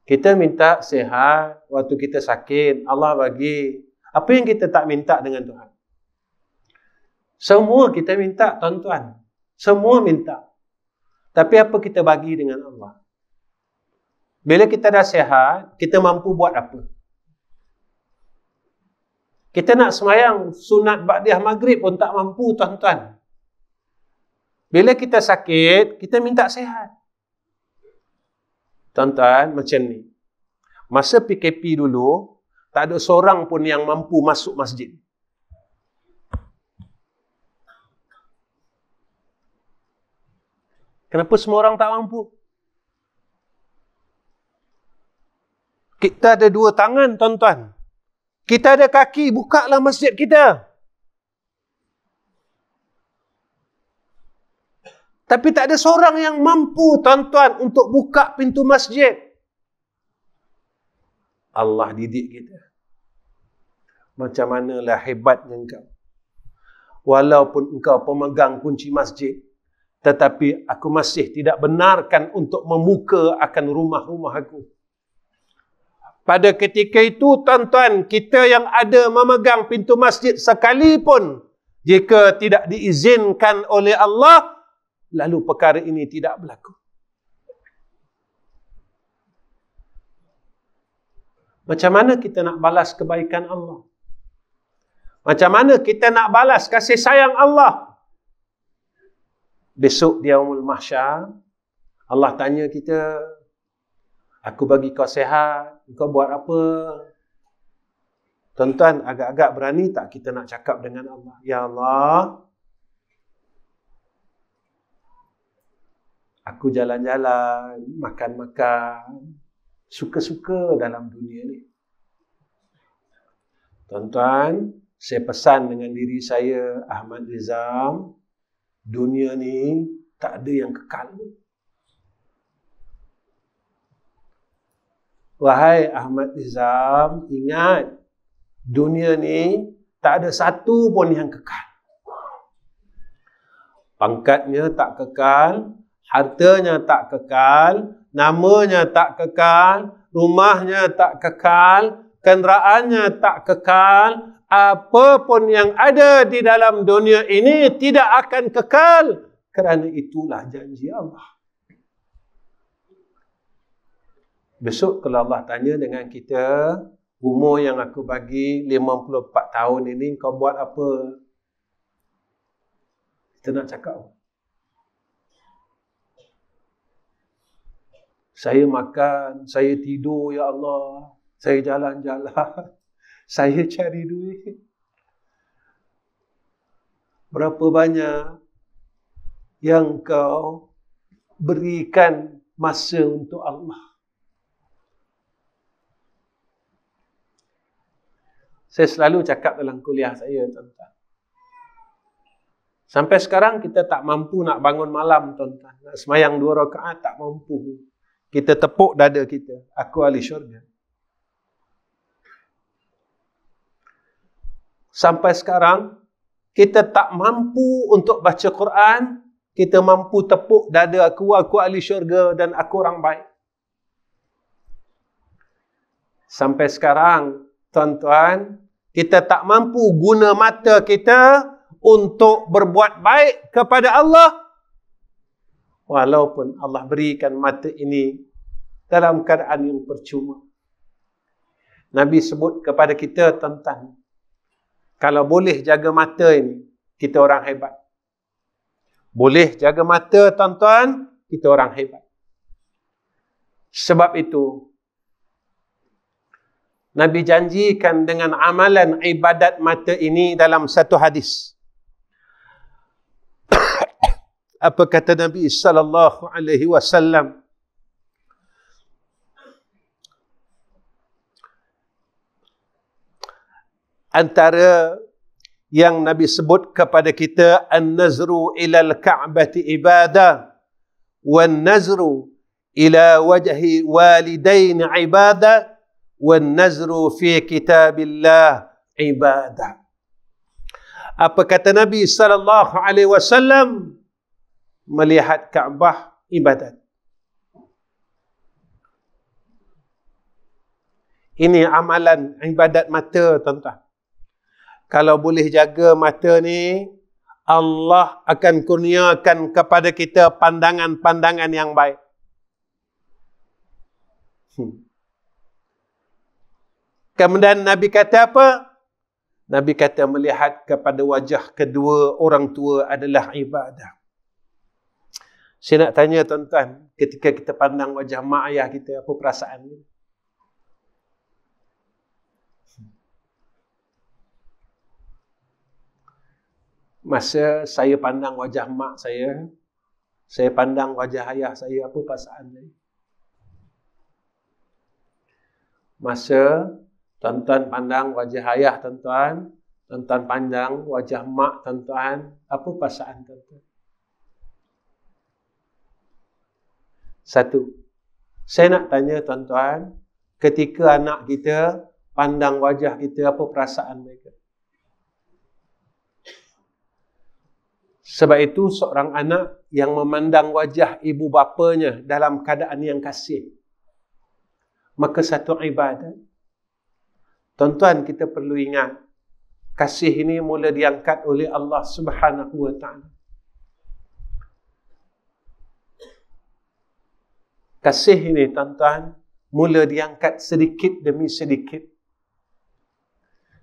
Kita minta sehat waktu kita sakit, Allah bagi. Apa yang kita tak minta dengan Tuhan? Semua kita minta, tuan-tuan. Semua minta. Tapi apa kita bagi dengan Allah? Bila kita dah sehat, kita mampu buat apa? Kita nak semayang sunat ba'diah maghrib pun tak mampu tuan-tuan. Bila kita sakit, kita minta sehat. Tuan-tuan, macam ni. Masa PKP dulu, tak ada seorang pun yang mampu masuk masjid. Kenapa semua orang tak mampu? Kita ada dua tangan, tuan-tuan. Kita ada kaki, bukalah masjid kita. Tapi tak ada seorang yang mampu tuan-tuan untuk buka pintu masjid. Allah didik kita. Macam manalah hebat engkau. Walaupun engkau pemegang kunci masjid. Tetapi aku masih tidak benarkan untuk memuka akan rumah-rumah aku. Pada ketika itu, tuan-tuan, kita yang ada memegang pintu masjid sekalipun, jika tidak diizinkan oleh Allah, lalu perkara ini tidak berlaku. Macam mana kita nak balas kebaikan Allah? Macam mana kita nak balas kasih sayang Allah? Besok dia Yaumul Mahsyar, Allah tanya kita, aku bagi kau sehat, kau buat apa? Tuan-tuan, agak-agak berani tak kita nak cakap dengan Allah? Ya Allah, aku jalan-jalan, makan-makan, suka-suka dalam dunia ni. Tuan-tuan, saya pesan dengan diri saya, Ahmad Rizam, dunia ni tak ada yang kekal. Ni. Wahai Ahmad Izam, ingat dunia ni tak ada satu pun yang kekal. Pangkatnya tak kekal, hartanya tak kekal, namanya tak kekal, rumahnya tak kekal, kenderaannya tak kekal, apa pun yang ada di dalam dunia ini tidak akan kekal. Kerana itulah janji Allah. Besok kalau Allah tanya dengan kita, umur yang aku bagi 54 tahun ini kau buat apa? Kita nak cakap. Saya makan, saya tidur ya Allah. Saya jalan-jalan. Saya cari duit. Berapa banyak yang kau berikan masa untuk Allah? Saya selalu cakap dalam kuliah saya, tuan-tuan. Sampai sekarang kita tak mampu nak bangun malam, tuan-tuan. Nak semayang dua rakaat tak mampu. Kita tepuk dada kita. Aku ahli syurga. Sampai sekarang, kita tak mampu untuk baca Quran, kita mampu tepuk dada aku, aku ahli syurga dan aku orang baik. Sampai sekarang, tuan-tuan, kita tak mampu guna mata kita untuk berbuat baik kepada Allah walaupun Allah berikan mata ini dalam keadaan yang percuma Nabi sebut kepada kita tentang kalau boleh jaga mata ini kita orang hebat boleh jaga mata tuan-tuan kita orang hebat sebab itu Nabi janjikan dengan amalan ibadat mata ini dalam satu hadis. Apa kata Nabi sallallahu alaihi wasallam? Antara yang Nabi sebut kepada kita an-nazru ila al-ka'bati ibadah wan-nazru ila wajhi walidain ibadah والنذر في كتاب الله عبادة apa kata Nabi sallallahu alaihi wasallam melihat Kaabah ibadat ini amalan ibadat mata tuan-tuan kalau boleh jaga mata ni Allah akan kurniakan kepada kita pandangan-pandangan yang baik hmm. Kemudian Nabi kata apa? Nabi kata melihat kepada wajah kedua orang tua adalah ibadah. Saya nak tanya tuan-tuan, ketika kita pandang wajah mak ayah kita, apa perasaan ni? Masa saya pandang wajah mak saya, saya pandang wajah ayah saya, apa perasaan ni? Masa Tuan-tuan pandang wajah ayah tuan-tuan. Tuan-tuan pandang wajah mak tuan-tuan. Apa perasaan tuan-tuan? Satu. Saya nak tanya tuan-tuan. Ketika anak kita pandang wajah kita, apa perasaan mereka? Sebab itu seorang anak yang memandang wajah ibu bapanya dalam keadaan yang kasih. Maka satu ibadat. Tuan-tuan kita perlu ingat kasih ini mula diangkat oleh Allah Subhanahu Wa Taala. Kasih ini tuan-tuan mula diangkat sedikit demi sedikit.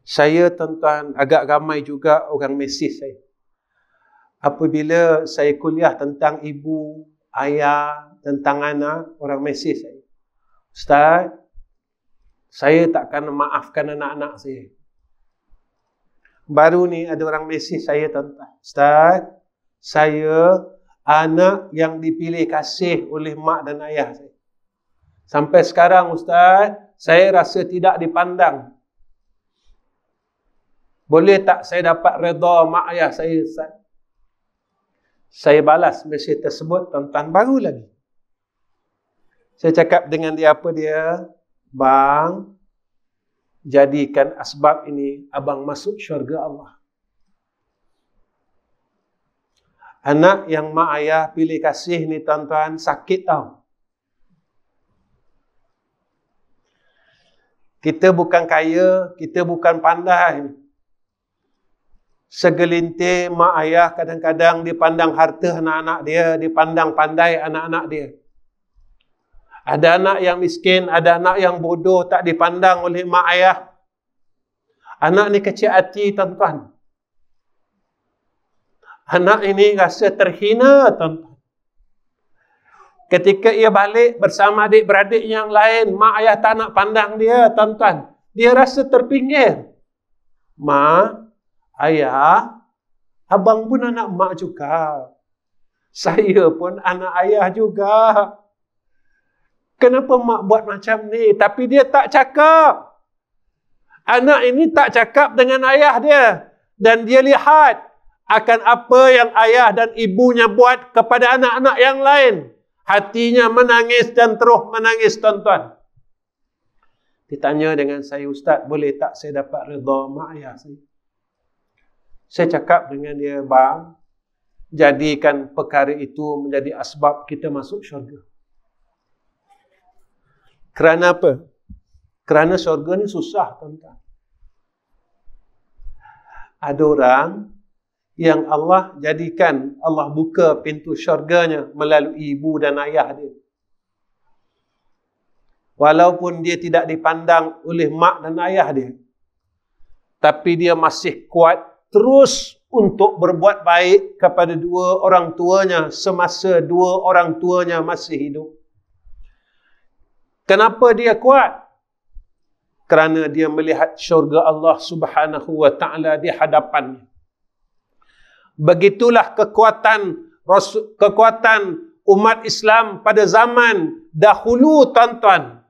Saya tuan-tuan agak ramai juga orang mesej saya. Apabila saya kuliah tentang ibu, ayah, tentang anak, orang mesej saya. Ustaz, saya takkan maafkan anak-anak saya. Baru ni ada orang mesej saya tuan-tuan. Ustaz, saya anak yang dipilih kasih oleh mak dan ayah saya. Sampai sekarang ustaz, saya rasa tidak dipandang. Boleh tak saya dapat redha mak ayah saya ustaz? Saya balas mesej tersebut tuan-tuan baru lagi. Saya cakap dengan dia apa dia? Bang, jadikan asbab ini abang masuk syurga Allah. Anak yang mak ayah pilih kasih ni tuan-tuan sakit tau. Kita bukan kaya, kita bukan pandai. Segelintir mak ayah kadang-kadang dipandang harta anak-anak dia, dipandang pandai anak-anak dia. Ada anak yang miskin, ada anak yang bodoh, tak dipandang oleh mak ayah. Anak ni kecil hati, tuan-tuan. Anak ini rasa terhina, tuan-tuan. Ketika ia balik bersama adik-beradik yang lain, mak ayah tak nak pandang dia, tuan-tuan. Dia rasa terpinggir. Mak, ayah, abang pun anak mak juga. Saya pun anak ayah juga. Saya pun anak ayah juga kenapa mak buat macam ni? Tapi dia tak cakap. Anak ini tak cakap dengan ayah dia. Dan dia lihat akan apa yang ayah dan ibunya buat kepada anak-anak yang lain. Hatinya menangis dan terus menangis tuan-tuan. Ditanya dengan saya, Ustaz, boleh tak saya dapat reda mak ayah saya? Saya cakap dengan dia, bang, jadikan perkara itu menjadi asbab kita masuk syurga. Kerana apa? Kerana syurga ni susah tuan-tuan. Ada orang yang Allah jadikan Allah buka pintu syurganya melalui ibu dan ayah dia. Walaupun dia tidak dipandang oleh mak dan ayah dia. Tapi dia masih kuat terus untuk berbuat baik kepada dua orang tuanya semasa dua orang tuanya masih hidup. Kenapa dia kuat? Kerana dia melihat syurga Allah Subhanahu wa taala di hadapannya. Begitulah kekuatan kekuatan umat Islam pada zaman dahulu tuan-tuan.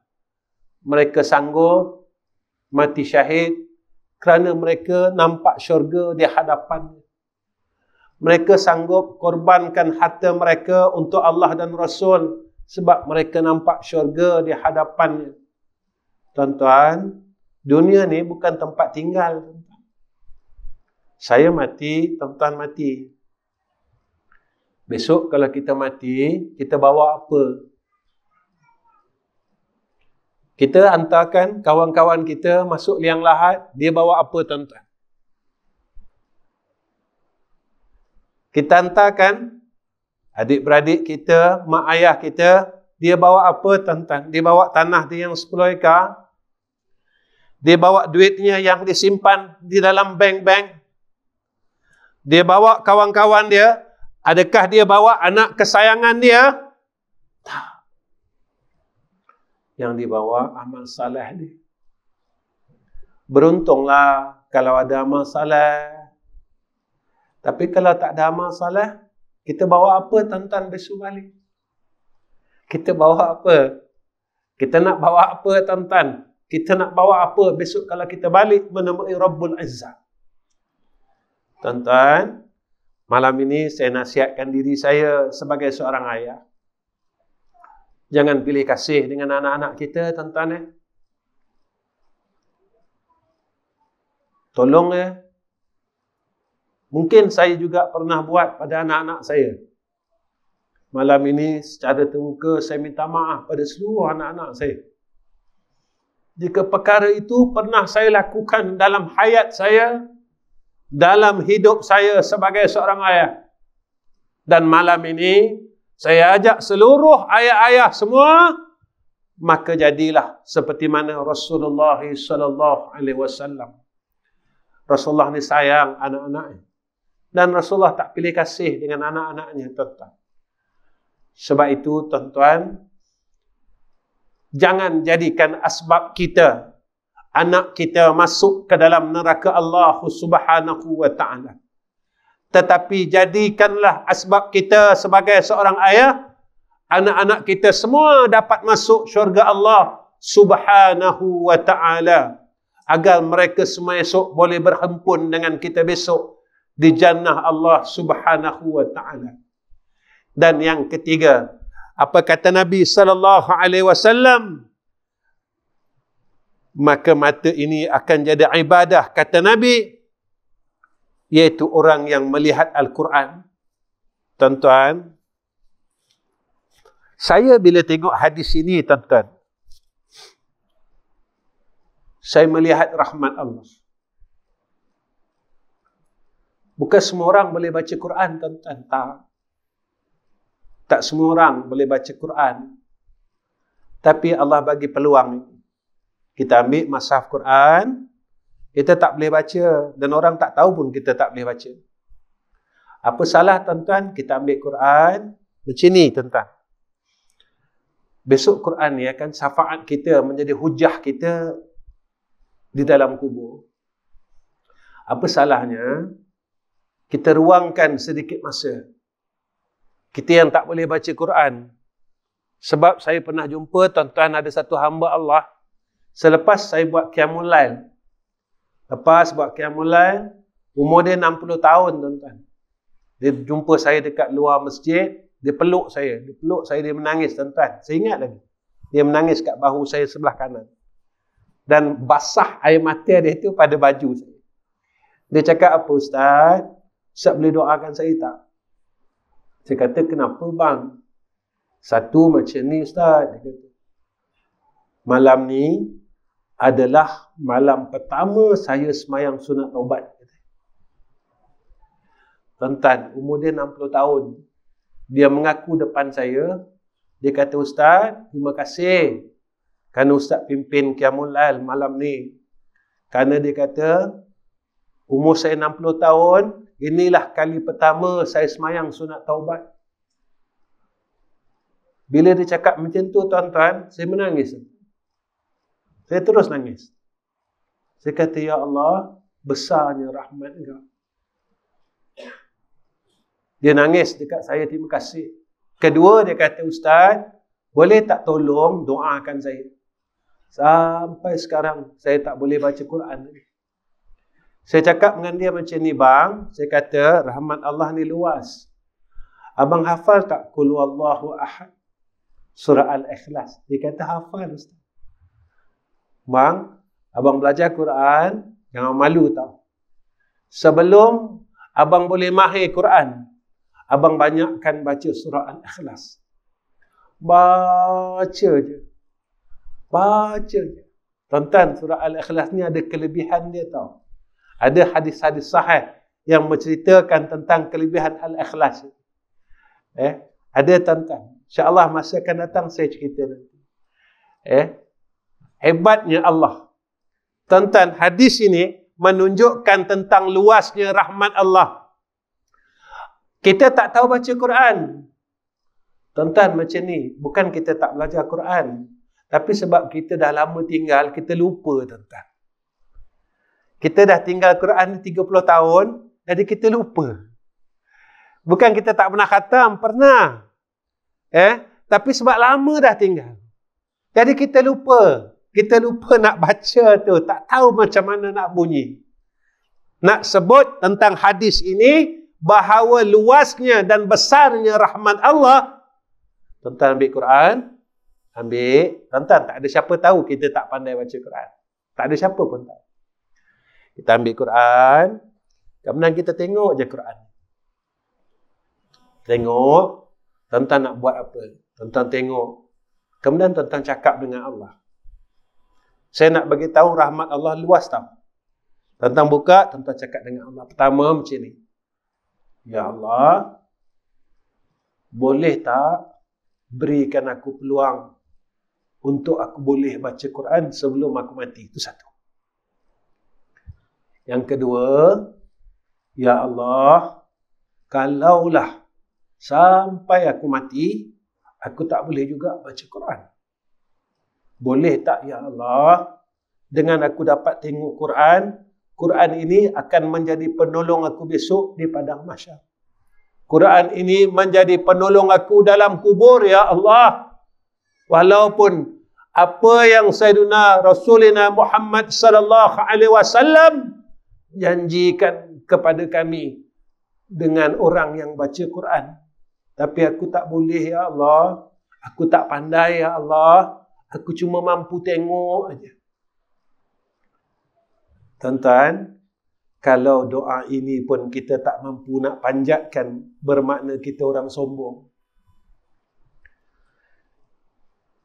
Mereka sanggup mati syahid kerana mereka nampak syurga di hadapan. Mereka sanggup korbankan harta mereka untuk Allah dan Rasul sebab mereka nampak syurga di hadapannya. Tuan-tuan, dunia ni bukan tempat tinggal. Saya mati, tuan-tuan mati. Besok kalau kita mati, kita bawa apa? Kita hantarkan kawan-kawan kita masuk liang lahat, dia bawa apa tuan-tuan? Kita hantarkan adik-beradik kita, mak ayah kita, dia bawa apa tentang dia bawa tanah dia yang 10 ekar. Dia bawa duitnya yang disimpan di dalam bank-bank. Dia bawa kawan-kawan dia, adakah dia bawa anak kesayangan dia? Tak. Yang dibawa amal saleh dia. Beruntunglah kalau ada amal saleh. Tapi kalau tak ada amal saleh, kita bawa apa tuan-tuan besok balik? Kita bawa apa? Kita nak bawa apa tuan-tuan? Kita nak bawa apa besok kalau kita balik menemui Rabbul Izzah? Tuan-tuan, malam ini saya nasihatkan diri saya sebagai seorang ayah. Jangan pilih kasih dengan anak-anak kita, tuan-tuan. Eh. Tolong ya. Eh. Mungkin saya juga pernah buat pada anak-anak saya. Malam ini secara terbuka saya minta maaf pada seluruh anak-anak saya. Jika perkara itu pernah saya lakukan dalam hayat saya, dalam hidup saya sebagai seorang ayah. Dan malam ini saya ajak seluruh ayah-ayah semua maka jadilah seperti mana Rasulullah sallallahu alaihi wasallam. Rasulullah ni sayang anak-anaknya dan Rasulullah tak pilih kasih dengan anak-anaknya tuan-tuan. Sebab itu tuan-tuan jangan jadikan asbab kita anak kita masuk ke dalam neraka Allah Subhanahu wa taala. Tetapi jadikanlah asbab kita sebagai seorang ayah anak-anak kita semua dapat masuk syurga Allah Subhanahu wa taala agar mereka semua esok boleh berhempun dengan kita besok di jannah Allah Subhanahu wa taala. Dan yang ketiga, apa kata Nabi sallallahu alaihi wasallam? Maka mata ini akan jadi ibadah kata Nabi iaitu orang yang melihat Al-Quran. Tuan-tuan, saya bila tengok hadis ini tuan-tuan, saya melihat rahmat Allah. Bukan semua orang boleh baca Quran tuan-tuan. Tak. Tak semua orang boleh baca Quran. Tapi Allah bagi peluang ni. Kita ambil masaf Quran, kita tak boleh baca dan orang tak tahu pun kita tak boleh baca. Apa salah tuan-tuan? Kita ambil Quran macam ni tuan-tuan. Besok Quran ni akan syafaat kita menjadi hujah kita di dalam kubur. Apa salahnya? kita ruangkan sedikit masa. Kita yang tak boleh baca Quran. Sebab saya pernah jumpa tuan-tuan ada satu hamba Allah. Selepas saya buat Qiyamul Lail. Lepas buat Qiyamul Lail, umur dia 60 tahun tuan-tuan. Dia jumpa saya dekat luar masjid. Dia peluk saya. Dia peluk saya, dia menangis tuan-tuan. Saya ingat lagi. Dia menangis kat bahu saya sebelah kanan. Dan basah air mata dia itu pada baju saya. Dia cakap apa Ustaz? Ustaz boleh doakan saya tak? Saya kata, kenapa bang? Satu macam ni Ustaz. malam ni adalah malam pertama saya semayang sunat taubat. tuan umur dia 60 tahun. Dia mengaku depan saya. Dia kata, Ustaz, terima kasih. Kerana Ustaz pimpin Qiyamulal malam ni. Kerana dia kata, umur saya 60 tahun, inilah kali pertama saya semayang sunat taubat. Bila dia cakap macam tu tuan-tuan, saya menangis. Saya terus nangis. Saya kata, Ya Allah, besarnya rahmat engkau. Dia nangis dekat saya, terima kasih. Kedua, dia kata, Ustaz, boleh tak tolong doakan saya? Sampai sekarang, saya tak boleh baca Quran lagi. Saya cakap dengan dia macam ni bang, saya kata rahmat Allah ni luas. Abang hafal tak Qul Allahu Ahad? Surah Al-Ikhlas. Dia kata hafal Ustaz. Bang, abang belajar Quran, jangan malu tau. Sebelum abang boleh mahir Quran, abang banyakkan baca surah Al-Ikhlas. Baca je. Baca je. Tonton surah Al-Ikhlas ni ada kelebihan dia tau. Ada hadis-hadis sahih yang menceritakan tentang kelebihan al-ikhlas. Eh, ada tentang. InsyaAllah masa akan datang saya cerita nanti. Eh, hebatnya Allah. Tentang hadis ini menunjukkan tentang luasnya rahmat Allah. Kita tak tahu baca Quran. tuan macam ni, bukan kita tak belajar Quran. Tapi sebab kita dah lama tinggal, kita lupa tentang. Kita dah tinggal Quran ni 30 tahun, jadi kita lupa. Bukan kita tak pernah khatam, pernah. Eh, tapi sebab lama dah tinggal. Jadi kita lupa. Kita lupa nak baca tu, tak tahu macam mana nak bunyi. Nak sebut tentang hadis ini bahawa luasnya dan besarnya rahmat Allah. tentang tuan ambil Quran, ambil. tentang tak ada siapa tahu kita tak pandai baca Quran. Tak ada siapa pun tahu. Kita ambil Quran. Kemudian kita tengok je Quran. Tengok. tentang nak buat apa? tentang tengok. Kemudian tentang cakap dengan Allah. Saya nak bagi tahu rahmat Allah luas tau. Tentang buka, tentang cakap dengan Allah. Pertama macam ni. Ya Allah, boleh tak berikan aku peluang untuk aku boleh baca Quran sebelum aku mati? Itu satu. Yang kedua, Ya Allah, kalaulah sampai aku mati, aku tak boleh juga baca Quran. Boleh tak Ya Allah, dengan aku dapat tengok Quran, Quran ini akan menjadi penolong aku besok di Padang Masyar. Quran ini menjadi penolong aku dalam kubur, Ya Allah. Walaupun apa yang Sayyidina Rasulina Muhammad sallallahu alaihi wasallam janjikan kepada kami dengan orang yang baca Quran. Tapi aku tak boleh ya Allah. Aku tak pandai ya Allah. Aku cuma mampu tengok saja. Tuan-tuan, kalau doa ini pun kita tak mampu nak panjatkan bermakna kita orang sombong.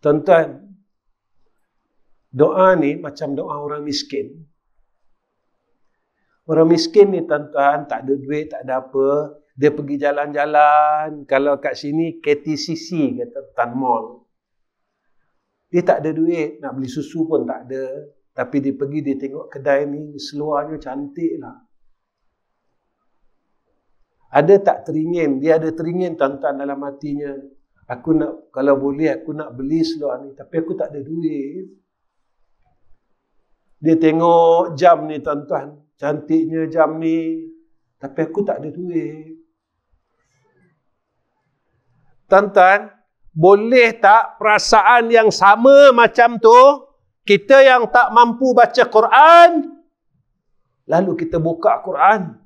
Tuan-tuan, doa ni macam doa orang miskin. Orang miskin ni tuan-tuan tak ada duit, tak ada apa. Dia pergi jalan-jalan. Kalau kat sini KTCC kata Tan Mall. Dia tak ada duit, nak beli susu pun tak ada. Tapi dia pergi, dia tengok kedai ni, seluarnya cantik lah. Ada tak teringin? Dia ada teringin tuan-tuan dalam hatinya. Aku nak, kalau boleh aku nak beli seluar ni. Tapi aku tak ada duit. Dia tengok jam ni tuan-tuan. Cantiknya jam ni. Tapi aku tak ada duit. Tuan-tuan, boleh tak perasaan yang sama macam tu, kita yang tak mampu baca Quran, lalu kita buka Quran,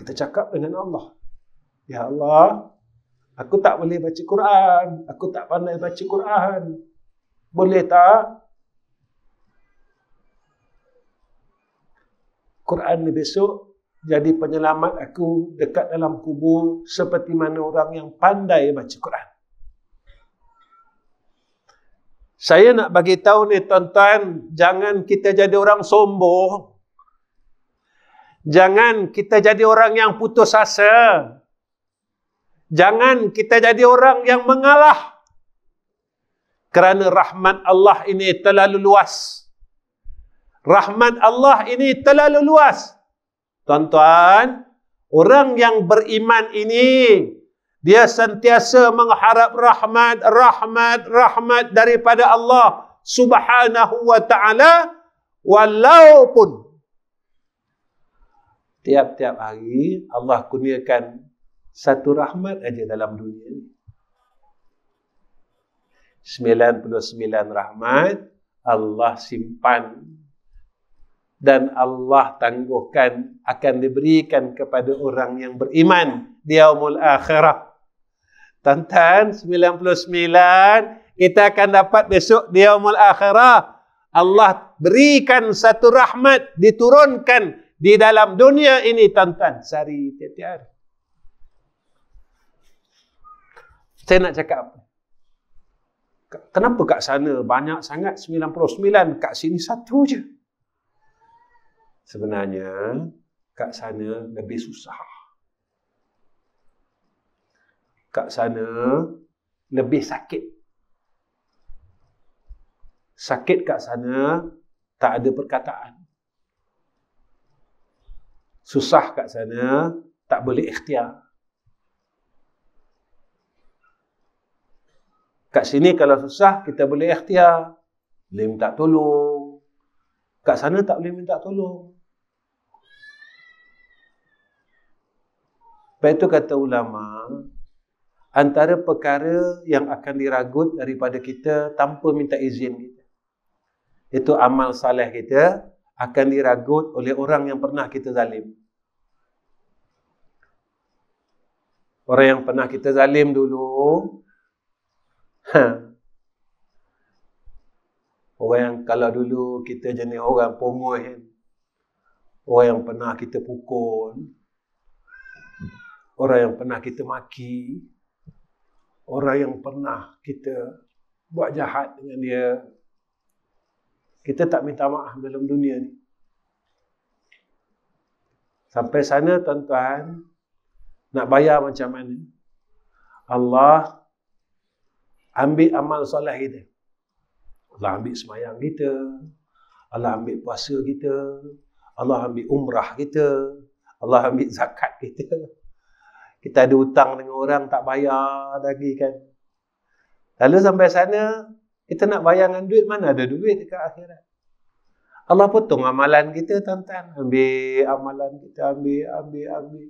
kita cakap dengan Allah. Ya Allah, aku tak boleh baca Quran. Aku tak pandai baca Quran. Boleh tak Quran ni besok jadi penyelamat aku dekat dalam kubur seperti mana orang yang pandai baca Quran. Saya nak bagi tahu ni tuan-tuan, jangan kita jadi orang sombong. Jangan kita jadi orang yang putus asa. Jangan kita jadi orang yang mengalah. Kerana rahmat Allah ini terlalu luas. Luas rahmat Allah ini terlalu luas. Tuan-tuan, orang yang beriman ini dia sentiasa mengharap rahmat, rahmat, rahmat daripada Allah Subhanahu wa taala walaupun tiap-tiap hari Allah kurniakan satu rahmat aja dalam dunia ini. 99 rahmat Allah simpan dan Allah tangguhkan akan diberikan kepada orang yang beriman di yaumul akhirah. Tuan-tuan, 99 kita akan dapat besok di yaumul akhirah. Allah berikan satu rahmat diturunkan di dalam dunia ini tuan-tuan sehari tiap-tiap hari. Saya nak cakap apa? Kenapa kat sana banyak sangat 99, kat sini satu je? sebenarnya kat sana lebih susah. Kat sana lebih sakit. Sakit kat sana tak ada perkataan. Susah kat sana tak boleh ikhtiar. Kat sini kalau susah kita boleh ikhtiar. Boleh minta tolong. Kat sana tak boleh minta tolong. Sebab itu kata ulama, antara perkara yang akan diragut daripada kita tanpa minta izin kita. Itu amal saleh kita akan diragut oleh orang yang pernah kita zalim. Orang yang pernah kita zalim dulu, ha, Orang yang kalau dulu kita jenis orang pungut kan. Orang yang pernah kita pukul orang yang pernah kita maki, orang yang pernah kita buat jahat dengan dia. Kita tak minta maaf dalam dunia ni. Sampai sana tuan-tuan nak bayar macam mana? Allah ambil amal solat kita. Allah ambil semayang kita. Allah ambil puasa kita. Allah ambil umrah kita. Allah ambil zakat kita kita ada hutang dengan orang tak bayar lagi kan lalu sampai sana kita nak bayar bayangkan duit mana ada duit dekat akhirat Allah potong amalan kita tuan-tuan ambil amalan kita ambil ambil ambil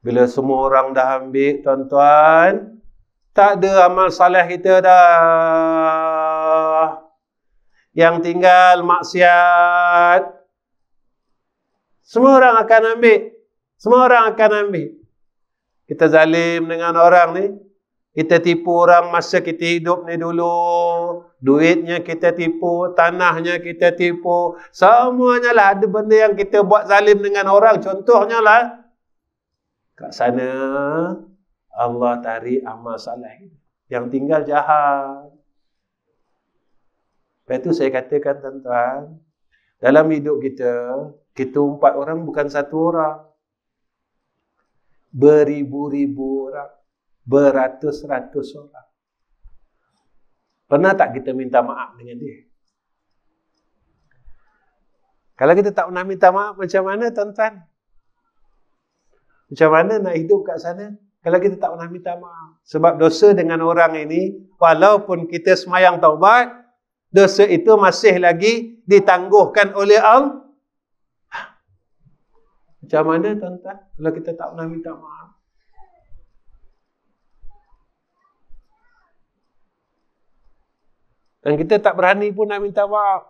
bila semua orang dah ambil tuan-tuan tak ada amal salih kita dah yang tinggal maksiat semua orang akan ambil semua orang akan ambil kita zalim dengan orang ni. Kita tipu orang masa kita hidup ni dulu. Duitnya kita tipu, tanahnya kita tipu. Semuanya lah ada benda yang kita buat zalim dengan orang. Contohnya lah. Kat sana Allah tarik amal salih. Yang tinggal jahat. Lepas tu saya katakan tuan-tuan. Dalam hidup kita, kita empat orang bukan satu orang beribu-ribu orang, beratus-ratus orang. Pernah tak kita minta maaf dengan dia? Kalau kita tak pernah minta maaf, macam mana tuan-tuan? Macam mana nak hidup kat sana? Kalau kita tak pernah minta maaf. Sebab dosa dengan orang ini, walaupun kita semayang taubat, dosa itu masih lagi ditangguhkan oleh Allah. Macam mana tuan-tuan kalau kita tak pernah minta maaf? Dan kita tak berani pun nak minta maaf.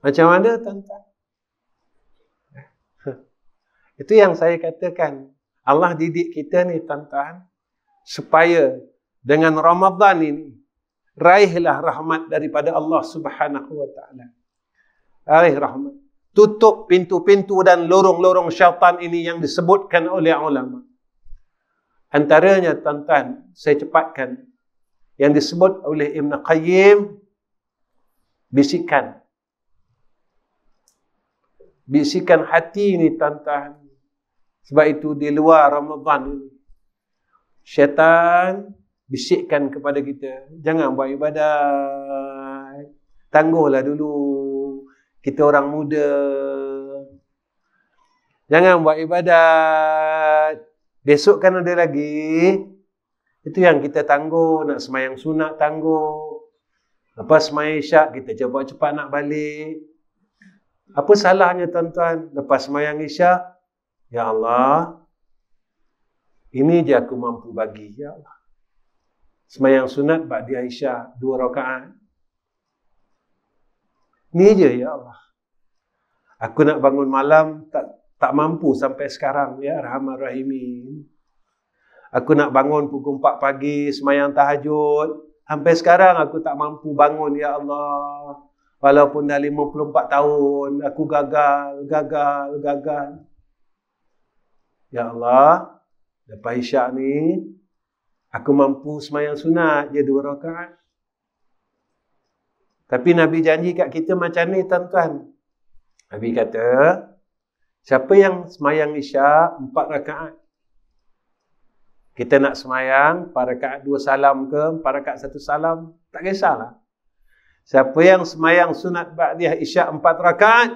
Macam mana tuan-tuan? Itu yang saya katakan. Allah didik kita ni tuan-tuan supaya dengan Ramadan ini raihlah rahmat daripada Allah Subhanahu wa taala. Raih rahmat tutup pintu-pintu dan lorong-lorong syaitan ini yang disebutkan oleh ulama. Antaranya tuan-tuan, saya cepatkan yang disebut oleh Ibn Qayyim bisikan bisikan hati ini tuan-tuan sebab itu di luar Ramadan ini syaitan bisikkan kepada kita jangan buat ibadah tangguhlah dulu kita orang muda jangan buat ibadat besok kan ada lagi itu yang kita tangguh nak semayang sunat tangguh lepas semayang isyak kita cepat cepat nak balik apa salahnya tuan-tuan lepas semayang isyak ya Allah ini je aku mampu bagi ya Allah semayang sunat ba'da isyak dua rakaat Ni je ya Allah. Aku nak bangun malam tak tak mampu sampai sekarang ya Rahman Rahimin. Aku nak bangun pukul 4 pagi semayang tahajud. Sampai sekarang aku tak mampu bangun ya Allah. Walaupun dah 54 tahun aku gagal, gagal, gagal. Ya Allah, lepas isyak ni aku mampu semayang sunat je dua rakaat. Tapi Nabi janji kat kita macam ni tuan-tuan. Nabi kata, siapa yang semayang isyak empat rakaat? Kita nak semayang empat rakaat dua salam ke empat rakaat satu salam? Tak kisahlah. Siapa yang semayang sunat ba'diah isyak empat rakaat?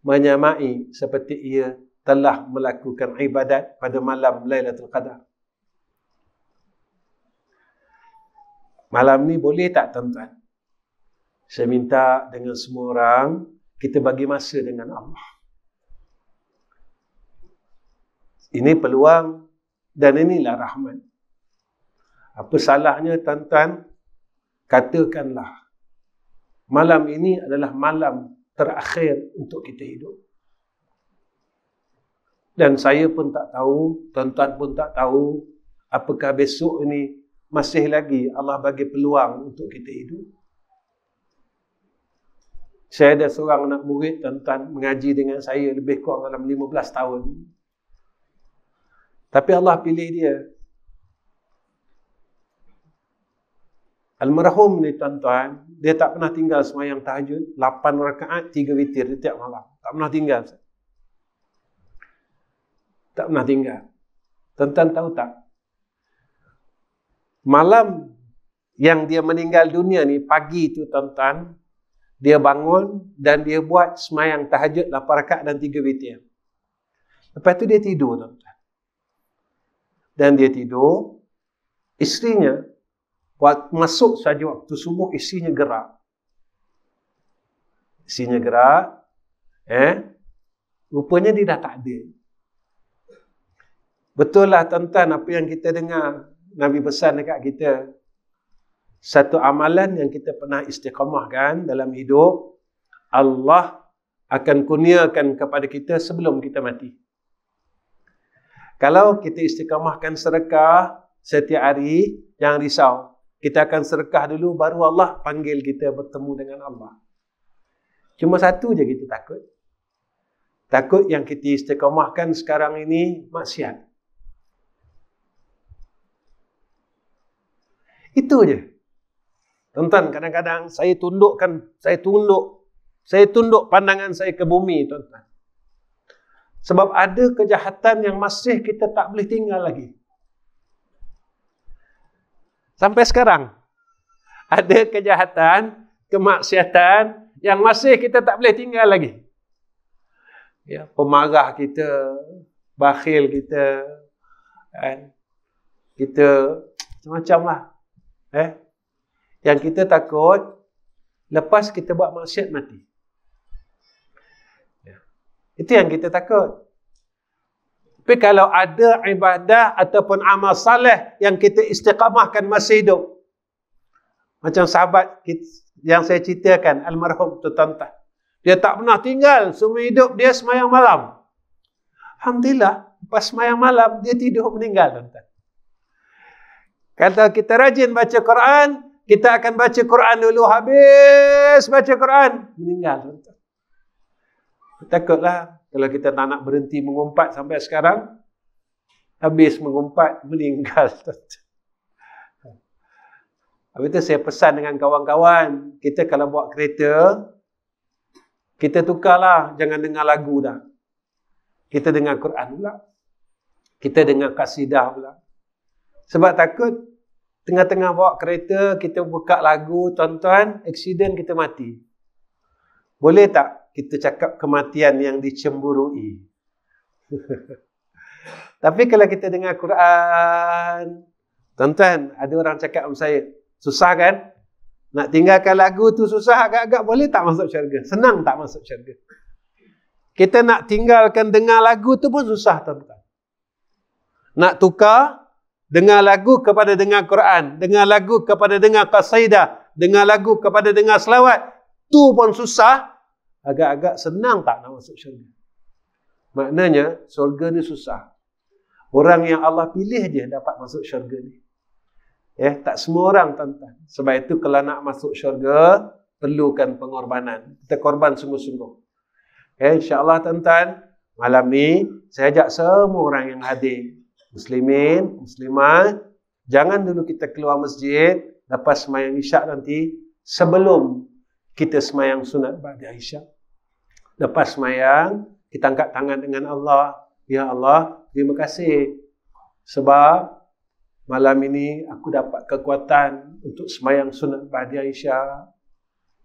Menyamai seperti ia telah melakukan ibadat pada malam Lailatul Qadar. Malam ni boleh tak tuan-tuan? Saya minta dengan semua orang kita bagi masa dengan Allah. Ini peluang dan inilah rahmat. Apa salahnya tuan-tuan? Katakanlah. Malam ini adalah malam terakhir untuk kita hidup. Dan saya pun tak tahu, tuan-tuan pun tak tahu apakah besok ini masih lagi Allah bagi peluang untuk kita hidup. Saya ada seorang anak murid tuan-tuan mengaji dengan saya lebih kurang dalam 15 tahun. Tapi Allah pilih dia. Almarhum ni tuan-tuan, dia tak pernah tinggal semayang tahajud. 8 rakaat, 3 witir dia tiap malam. Tak pernah tinggal. Tak pernah tinggal. Tuan-tuan tahu tak? Malam yang dia meninggal dunia ni, pagi tu tuan-tuan, dia bangun dan dia buat semayang tahajud lapar rakaat dan tiga witir. Lepas tu dia tidur tuan Dan dia tidur, isterinya buat masuk saja waktu subuh isterinya gerak. Isterinya gerak. Eh? Rupanya dia dah tak ada. Betul lah tuan-tuan apa yang kita dengar Nabi pesan dekat kita satu amalan yang kita pernah istiqamahkan dalam hidup Allah akan kurniakan kepada kita sebelum kita mati. Kalau kita istiqamahkan sedekah setiap hari, jangan risau. Kita akan sedekah dulu baru Allah panggil kita bertemu dengan Allah. Cuma satu je kita takut. Takut yang kita istiqamahkan sekarang ini maksiat. Itu je. Tuan-tuan, hmm. kadang-kadang saya tundukkan, saya tunduk, saya tunduk pandangan saya ke bumi, tuan-tuan. Sebab ada kejahatan yang masih kita tak boleh tinggal lagi. Sampai sekarang, ada kejahatan, kemaksiatan yang masih kita tak boleh tinggal lagi. Ya, pemarah kita, bakhil kita, kan? kita macam-macam lah. Eh, yang kita takut lepas kita buat maksiat mati. Ya. Itu yang kita takut. Tapi kalau ada ibadah ataupun amal saleh yang kita istiqamahkan masih hidup. Macam sahabat kita, yang saya ceritakan almarhum Tuan Tah. Dia tak pernah tinggal semua hidup dia semayang malam. Alhamdulillah, lepas semayang malam, dia tidur meninggal. Kalau kita rajin baca Quran, kita akan baca Quran dulu habis baca Quran meninggal takutlah kalau kita tak nak berhenti mengumpat sampai sekarang habis mengumpat meninggal Habis itu saya pesan dengan kawan-kawan, kita kalau buat kereta, kita tukarlah, jangan dengar lagu dah. Kita dengar Quran pula. Kita dengar kasidah pula. Sebab takut tengah-tengah bawa kereta kita buka lagu tuan-tuan accident kita mati boleh tak kita cakap kematian yang dicemburui tapi kalau kita dengar Quran tuan-tuan ada orang cakap sama saya susah kan nak tinggalkan lagu tu susah agak-agak boleh tak masuk syurga senang tak masuk syurga kita nak tinggalkan dengar lagu tu pun susah tuan-tuan nak tukar Dengar lagu kepada dengar Quran. Dengar lagu kepada dengar Qasidah. Dengar lagu kepada dengar selawat. Tu pun susah. Agak-agak senang tak nak masuk syurga. Maknanya syurga ni susah. Orang yang Allah pilih dia dapat masuk syurga ni. Eh, tak semua orang tuan-tuan. Sebab itu kalau nak masuk syurga, perlukan pengorbanan. Kita korban sungguh-sungguh. Eh, InsyaAllah tuan-tuan, malam ni saya ajak semua orang yang hadir Muslimin, Muslimah, jangan dulu kita keluar masjid lepas semayang isyak nanti sebelum kita semayang sunat ba'da isyak. Lepas semayang, kita angkat tangan dengan Allah. Ya Allah, terima kasih. Sebab malam ini aku dapat kekuatan untuk semayang sunat ba'da isya.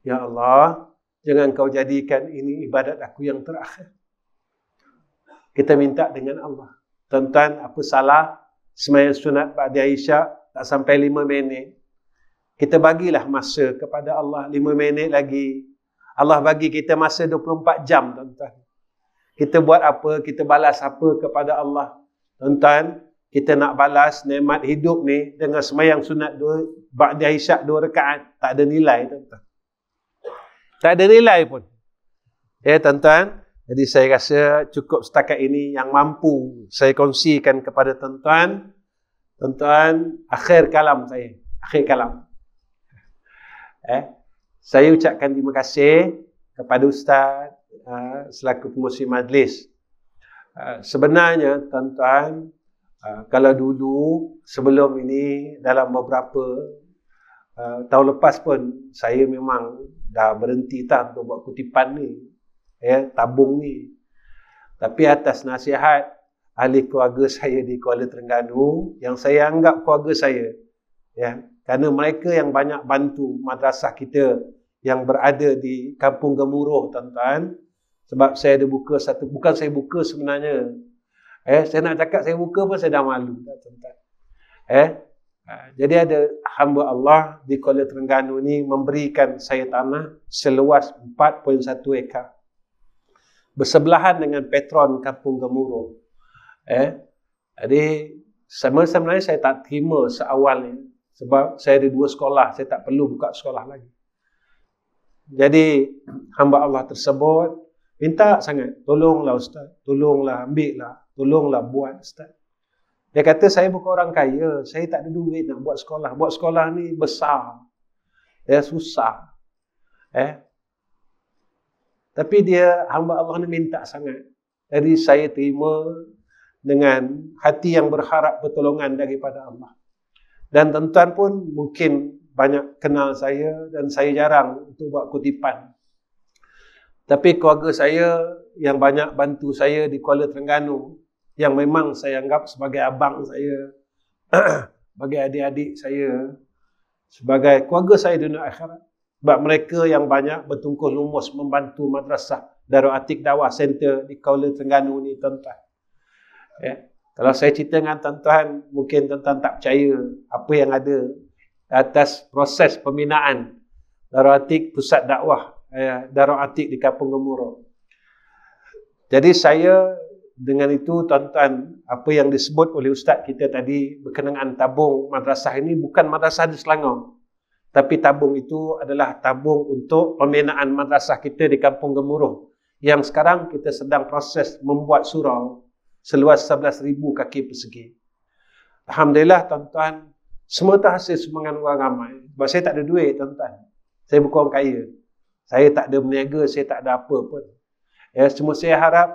Ya Allah, jangan kau jadikan ini ibadat aku yang terakhir. Kita minta dengan Allah. Tuan-tuan, apa salah? Semayang sunat Ba'di Aisyah tak sampai lima minit. Kita bagilah masa kepada Allah lima minit lagi. Allah bagi kita masa 24 jam, tuan-tuan. Kita buat apa? Kita balas apa kepada Allah? Tuan-tuan, kita nak balas nikmat hidup ni dengan semayang sunat dua, Ba'di Aisyah dua rekaat. Tak ada nilai, tuan-tuan. Tak ada nilai pun. Ya, tuan-tuan. Jadi saya rasa cukup setakat ini yang mampu saya kongsikan kepada tuan-tuan. Tuan-tuan, akhir kalam saya. Akhir kalam. Eh, saya ucapkan terima kasih kepada Ustaz eh, selaku pemusim majlis. Eh, sebenarnya tuan-tuan, eh, kalau dulu sebelum ini dalam beberapa tahun lepas pun saya memang dah berhenti tak untuk buat kutipan ni ya, tabung ni. Tapi atas nasihat ahli keluarga saya di Kuala Terengganu yang saya anggap keluarga saya ya, kerana mereka yang banyak bantu madrasah kita yang berada di Kampung Gemuruh tuan-tuan sebab saya ada buka satu bukan saya buka sebenarnya eh saya nak cakap saya buka pun saya dah malu tuan-tuan eh ha, jadi ada hamba Allah di Kuala Terengganu ni memberikan saya tanah seluas 4.1 ekar bersebelahan dengan Petron Kampung Gemuruh. Eh, jadi sama sebenarnya saya tak terima seawal ini sebab saya ada dua sekolah, saya tak perlu buka sekolah lagi. Jadi hamba Allah tersebut minta sangat, tolonglah ustaz, tolonglah ambillah, tolonglah buat ustaz. Dia kata saya bukan orang kaya, saya tak ada duit nak buat sekolah. Buat sekolah ni besar. Ya susah. Eh, tapi dia hamba Allah ni minta sangat. Jadi saya terima dengan hati yang berharap pertolongan daripada Allah. Dan tuan-tuan pun mungkin banyak kenal saya dan saya jarang untuk buat kutipan. Tapi keluarga saya yang banyak bantu saya di Kuala Terengganu yang memang saya anggap sebagai abang saya, sebagai adik-adik saya, sebagai keluarga saya di dunia akhirat. Sebab mereka yang banyak bertungkus lumus membantu madrasah Darul Atik Dawah Center di Kuala Terengganu ni tuan-tuan. Ya. Kalau saya cerita dengan tuan-tuan, mungkin tuan-tuan tak percaya apa yang ada atas proses pembinaan Darul Atik Pusat Dakwah eh, Darul Atik di Kapung Gemuro. Jadi saya dengan itu tuan-tuan apa yang disebut oleh ustaz kita tadi berkenaan tabung madrasah ini bukan madrasah di Selangor tapi tabung itu adalah tabung untuk pembinaan madrasah kita di Kampung Gemuruh yang sekarang kita sedang proses membuat surau seluas 11,000 kaki persegi. Alhamdulillah tuan-tuan, semua terhasil sumbangan orang ramai. Sebab saya tak ada duit tuan-tuan. Saya bukan orang kaya. Saya tak ada berniaga, saya tak ada apa pun. Ya, semua saya harap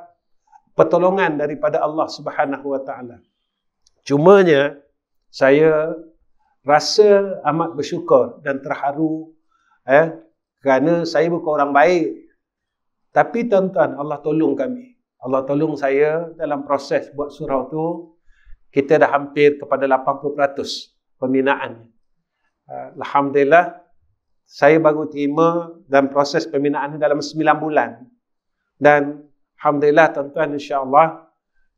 pertolongan daripada Allah Subhanahu Wa Taala. Cumanya saya rasa amat bersyukur dan terharu eh, kerana saya bukan orang baik. Tapi tuan-tuan, Allah tolong kami. Allah tolong saya dalam proses buat surau tu, kita dah hampir kepada 80% peminaan. Eh, Alhamdulillah, saya baru terima dan proses peminaan ini dalam 9 bulan. Dan Alhamdulillah tuan-tuan insyaAllah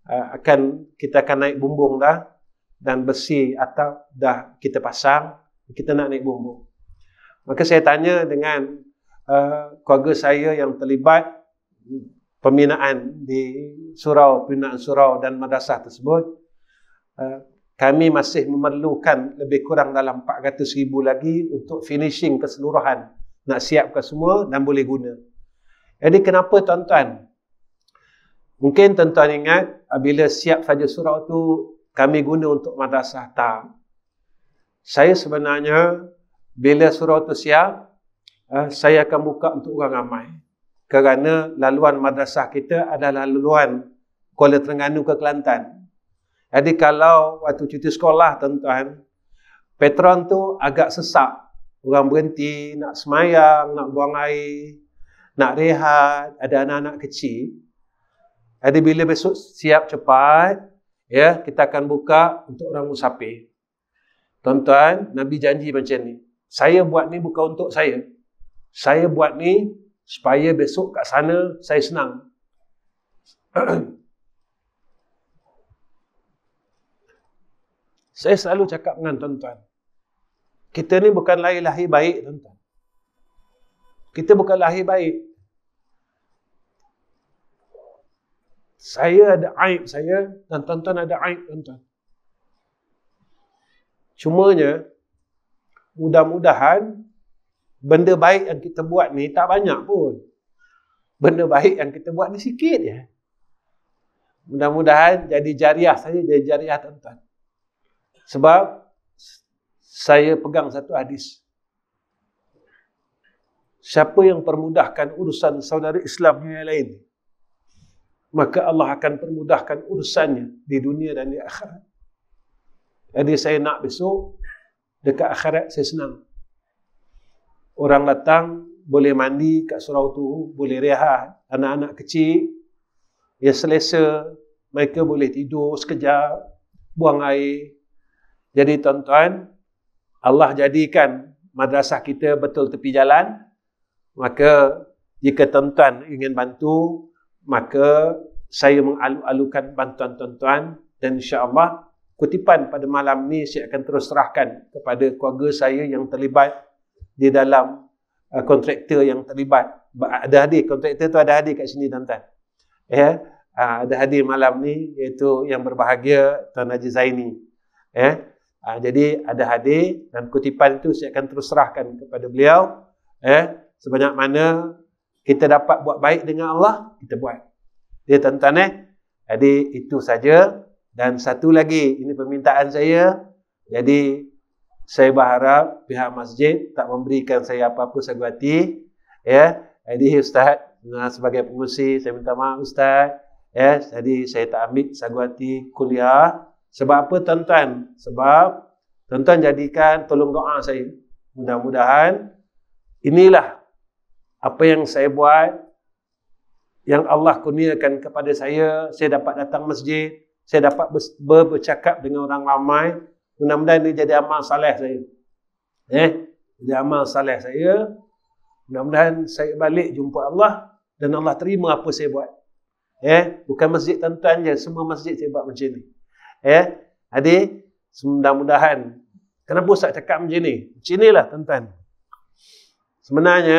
eh, akan kita akan naik bumbung dah dan besi atap dah kita pasang, kita nak naik bumbung. Maka saya tanya dengan uh, keluarga saya yang terlibat pembinaan di surau, pembinaan surau dan madrasah tersebut, uh, kami masih memerlukan lebih kurang dalam 400 ribu lagi untuk finishing keseluruhan. Nak siapkan semua dan boleh guna. Jadi kenapa tuan-tuan? Mungkin tuan-tuan ingat bila siap saja surau tu kami guna untuk madrasah tak. Saya sebenarnya bila surau itu siap, eh, saya akan buka untuk orang ramai. Kerana laluan madrasah kita adalah laluan Kuala Terengganu ke Kelantan. Jadi kalau waktu cuti sekolah tuan-tuan, petron tu agak sesak. Orang berhenti, nak semayang, nak buang air, nak rehat, ada anak-anak kecil. Jadi bila besok siap cepat, Ya, kita akan buka untuk orang musafir. Tuan-tuan, Nabi janji macam ni. Saya buat ni bukan untuk saya. Saya buat ni supaya besok kat sana saya senang. saya selalu cakap dengan tuan-tuan. Kita ni bukan lahir-lahir baik, tuan-tuan. Kita bukan lahir baik. saya ada aib saya dan tuan-tuan ada aib tuan-tuan. Cumanya, mudah-mudahan benda baik yang kita buat ni tak banyak pun. Benda baik yang kita buat ni sikit je. Mudah-mudahan jadi jariah saya, jadi jariah tuan-tuan. Sebab saya pegang satu hadis. Siapa yang permudahkan urusan saudara Islam yang lain? maka Allah akan permudahkan urusannya di dunia dan di akhirat. Jadi saya nak besok dekat akhirat saya senang. Orang datang boleh mandi kat surau tu, boleh rehat. Anak-anak kecil ya selesa, mereka boleh tidur sekejap, buang air. Jadi tuan-tuan, Allah jadikan madrasah kita betul tepi jalan. Maka jika tuan-tuan ingin bantu, maka saya mengalu-alukan bantuan tuan-tuan dan insya-Allah kutipan pada malam ni saya akan terus serahkan kepada keluarga saya yang terlibat di dalam uh, kontraktor yang terlibat ada hadir kontraktor tu ada hadir kat sini tuan-tuan. Ya, yeah? uh, ada hadir malam ni iaitu yang berbahagia Tuan Haji Zaini. Ya. Yeah? Uh, jadi ada hadir dan kutipan itu saya akan terus serahkan kepada beliau ya yeah? sebanyak mana kita dapat buat baik dengan Allah, kita buat. Dia tuan-tuan eh. Jadi itu saja dan satu lagi ini permintaan saya. Jadi saya berharap pihak masjid tak memberikan saya apa-apa saguati ya. Jadi ustaz nah, sebagai pengerusi saya minta maaf ustaz ya. Jadi saya tak ambil saguati kuliah sebab apa tuan-tuan? Sebab tuan-tuan jadikan tolong doa saya. Mudah-mudahan inilah apa yang saya buat yang Allah kurniakan kepada saya saya dapat datang masjid saya dapat berbercakap dengan orang ramai mudah-mudahan ini jadi amal saleh saya eh jadi amal saleh saya mudah-mudahan saya balik jumpa Allah dan Allah terima apa saya buat eh bukan masjid tuan-tuan je semua masjid saya buat macam ni eh jadi mudah-mudahan kenapa saya cakap macam ni macam inilah tuan-tuan sebenarnya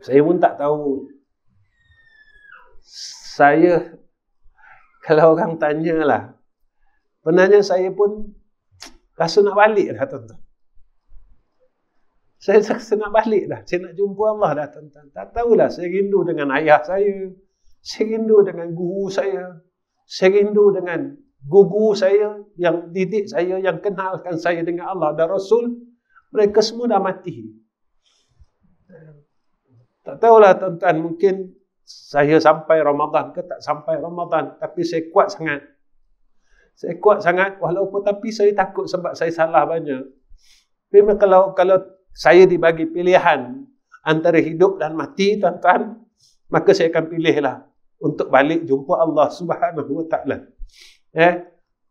saya pun tak tahu. Saya kalau orang tanya lah, penanya saya pun rasa nak balik dah tuan-tuan. Saya rasa nak balik dah. Saya nak jumpa Allah dah tuan-tuan. Tak tahulah saya rindu dengan ayah saya. Saya rindu dengan guru saya. Saya rindu dengan guru saya yang didik saya yang kenalkan saya dengan Allah dan Rasul. Mereka semua dah mati. Tak tahulah tuan-tuan mungkin saya sampai Ramadan ke tak sampai Ramadan tapi saya kuat sangat. Saya kuat sangat walaupun tapi saya takut sebab saya salah banyak. Memang kalau kalau saya dibagi pilihan antara hidup dan mati tuan-tuan maka saya akan pilihlah untuk balik jumpa Allah Subhanahu Wa Taala. Eh,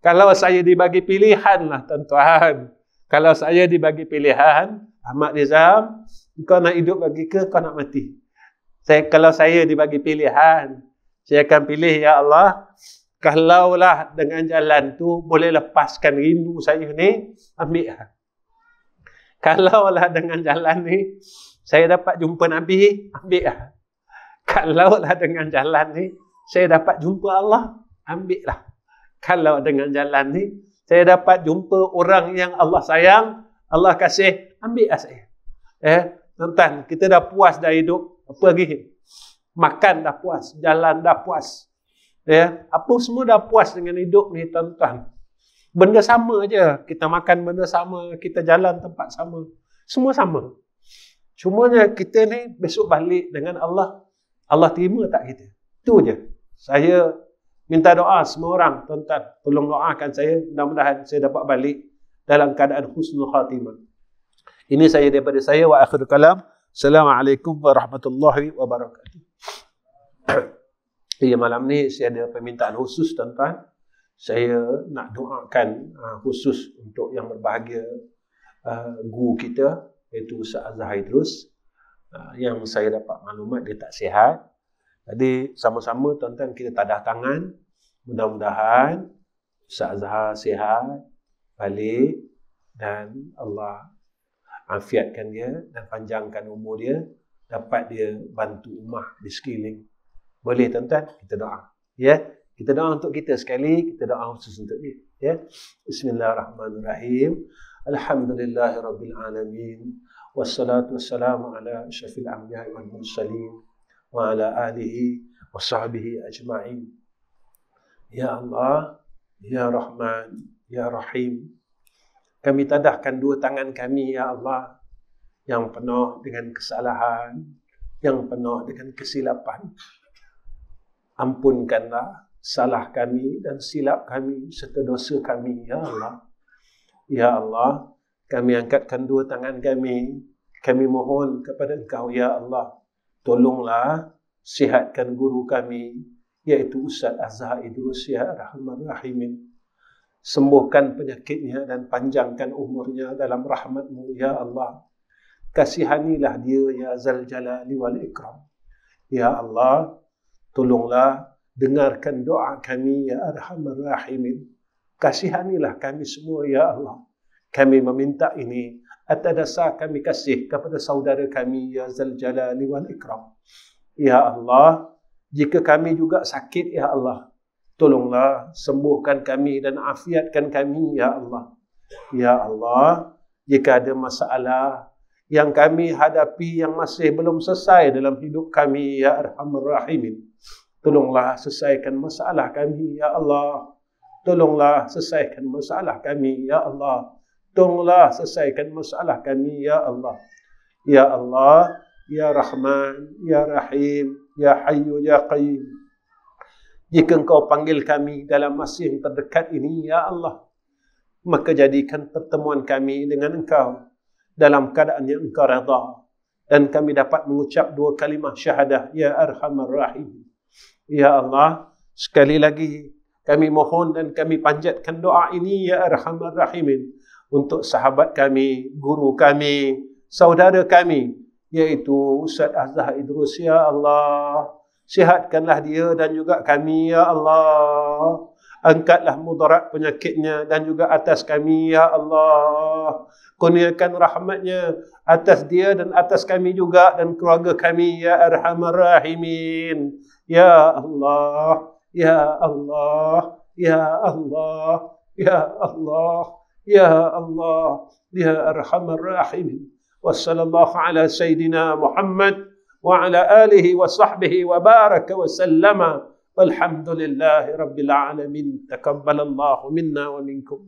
kalau saya dibagi pilihan lah tuan-tuan. Kalau saya dibagi pilihan, Ahmad Rizam, kau nak hidup lagi ke kau nak mati? Saya kalau saya dibagi pilihan, saya akan pilih ya Allah. Kalaulah dengan jalan tu boleh lepaskan rindu saya ni, ambil Kalaulah dengan jalan ni saya dapat jumpa Nabi, ambil Kalaulah dengan jalan ni saya dapat jumpa Allah, ambil lah. Kalau dengan jalan ni saya dapat jumpa orang yang Allah sayang, Allah kasih, ambil lah Eh, tuan kita dah puas dah hidup, apa lagi? Makan dah puas, jalan dah puas. Eh, apa semua dah puas dengan hidup ni, tuan-tuan? Benda sama aja, kita makan benda sama, kita jalan tempat sama. Semua sama. Cumanya kita ni besok balik dengan Allah, Allah terima tak kita? Itu aja. Saya minta doa semua orang, tuan-tuan, tolong doakan saya. Mudah-mudahan saya dapat balik dalam keadaan husnul khatimah. Ini saya daripada saya wa akhir kalam. Assalamualaikum warahmatullahi wabarakatuh. Ya malam ni saya ada permintaan khusus tuan-tuan. Saya nak doakan ah, khusus untuk yang berbahagia ah, guru kita iaitu Ustaz Azhar Haidrus ah, yang saya dapat maklumat dia tak sihat. Jadi sama-sama tuan-tuan kita tadah tangan. Mudah-mudahan Ustaz Azhar sihat balik dan Allah afiatkan dia dan panjangkan umur dia dapat dia bantu umat di sekeliling boleh tuan-tuan kita doa ya kita doa untuk kita sekali kita doa khusus untuk dia ya bismillahirrahmanirrahim alhamdulillahirabbil alamin wassalatu wassalamu ala asyrafil anbiya'i wal mursalin wa ala alihi wa sahbihi ajma'in ya allah ya rahman Ya Rahim. Kami tadahkan dua tangan kami, Ya Allah, yang penuh dengan kesalahan, yang penuh dengan kesilapan. Ampunkanlah salah kami dan silap kami serta dosa kami, Ya Allah. Ya Allah, kami angkatkan dua tangan kami. Kami mohon kepada Engkau, Ya Allah, tolonglah sihatkan guru kami, iaitu Ustaz Azhar Idrus, Ya Rahman Rahimin sembuhkan penyakitnya dan panjangkan umurnya dalam rahmatmu ya Allah kasihanilah dia ya zal jalali wal ikram ya Allah tolonglah dengarkan doa kami ya arhamar rahimin kasihanilah kami semua ya Allah kami meminta ini atas dasar kami kasih kepada saudara kami ya zal jalali wal ikram ya Allah jika kami juga sakit ya Allah Tolonglah sembuhkan kami dan afiatkan kami, Ya Allah. Ya Allah, jika ada masalah yang kami hadapi yang masih belum selesai dalam hidup kami, Ya Arhamar Rahimin. Tolonglah selesaikan masalah kami, Ya Allah. Tolonglah selesaikan masalah kami, Ya Allah. Tolonglah selesaikan masalah kami, Ya Allah. Ya Allah, Ya Rahman, Ya Rahim, Ya Hayyu, Ya Qayyum. Jika engkau panggil kami dalam masa yang terdekat ini, Ya Allah, maka jadikan pertemuan kami dengan engkau dalam keadaan yang engkau rada. Dan kami dapat mengucap dua kalimah syahadah, Ya Arhamar Rahim. Ya Allah, sekali lagi kami mohon dan kami panjatkan doa ini, Ya Arhamar Rahimin. Untuk sahabat kami, guru kami, saudara kami, yaitu Ustaz Azhar Idrus, Ya Allah sihatkanlah dia dan juga kami ya Allah angkatlah mudarat penyakitnya dan juga atas kami ya Allah kurniakan rahmatnya atas dia dan atas kami juga dan keluarga kami ya arhamar rahimin ya Allah ya Allah ya Allah ya Allah ya Allah ya arhamar rahimin Wassalamualaikum warahmatullahi wabarakatuh وعلى آله وصحبه وبارك وسلم والحمد لله رب العالمين تقبل الله منا ومنكم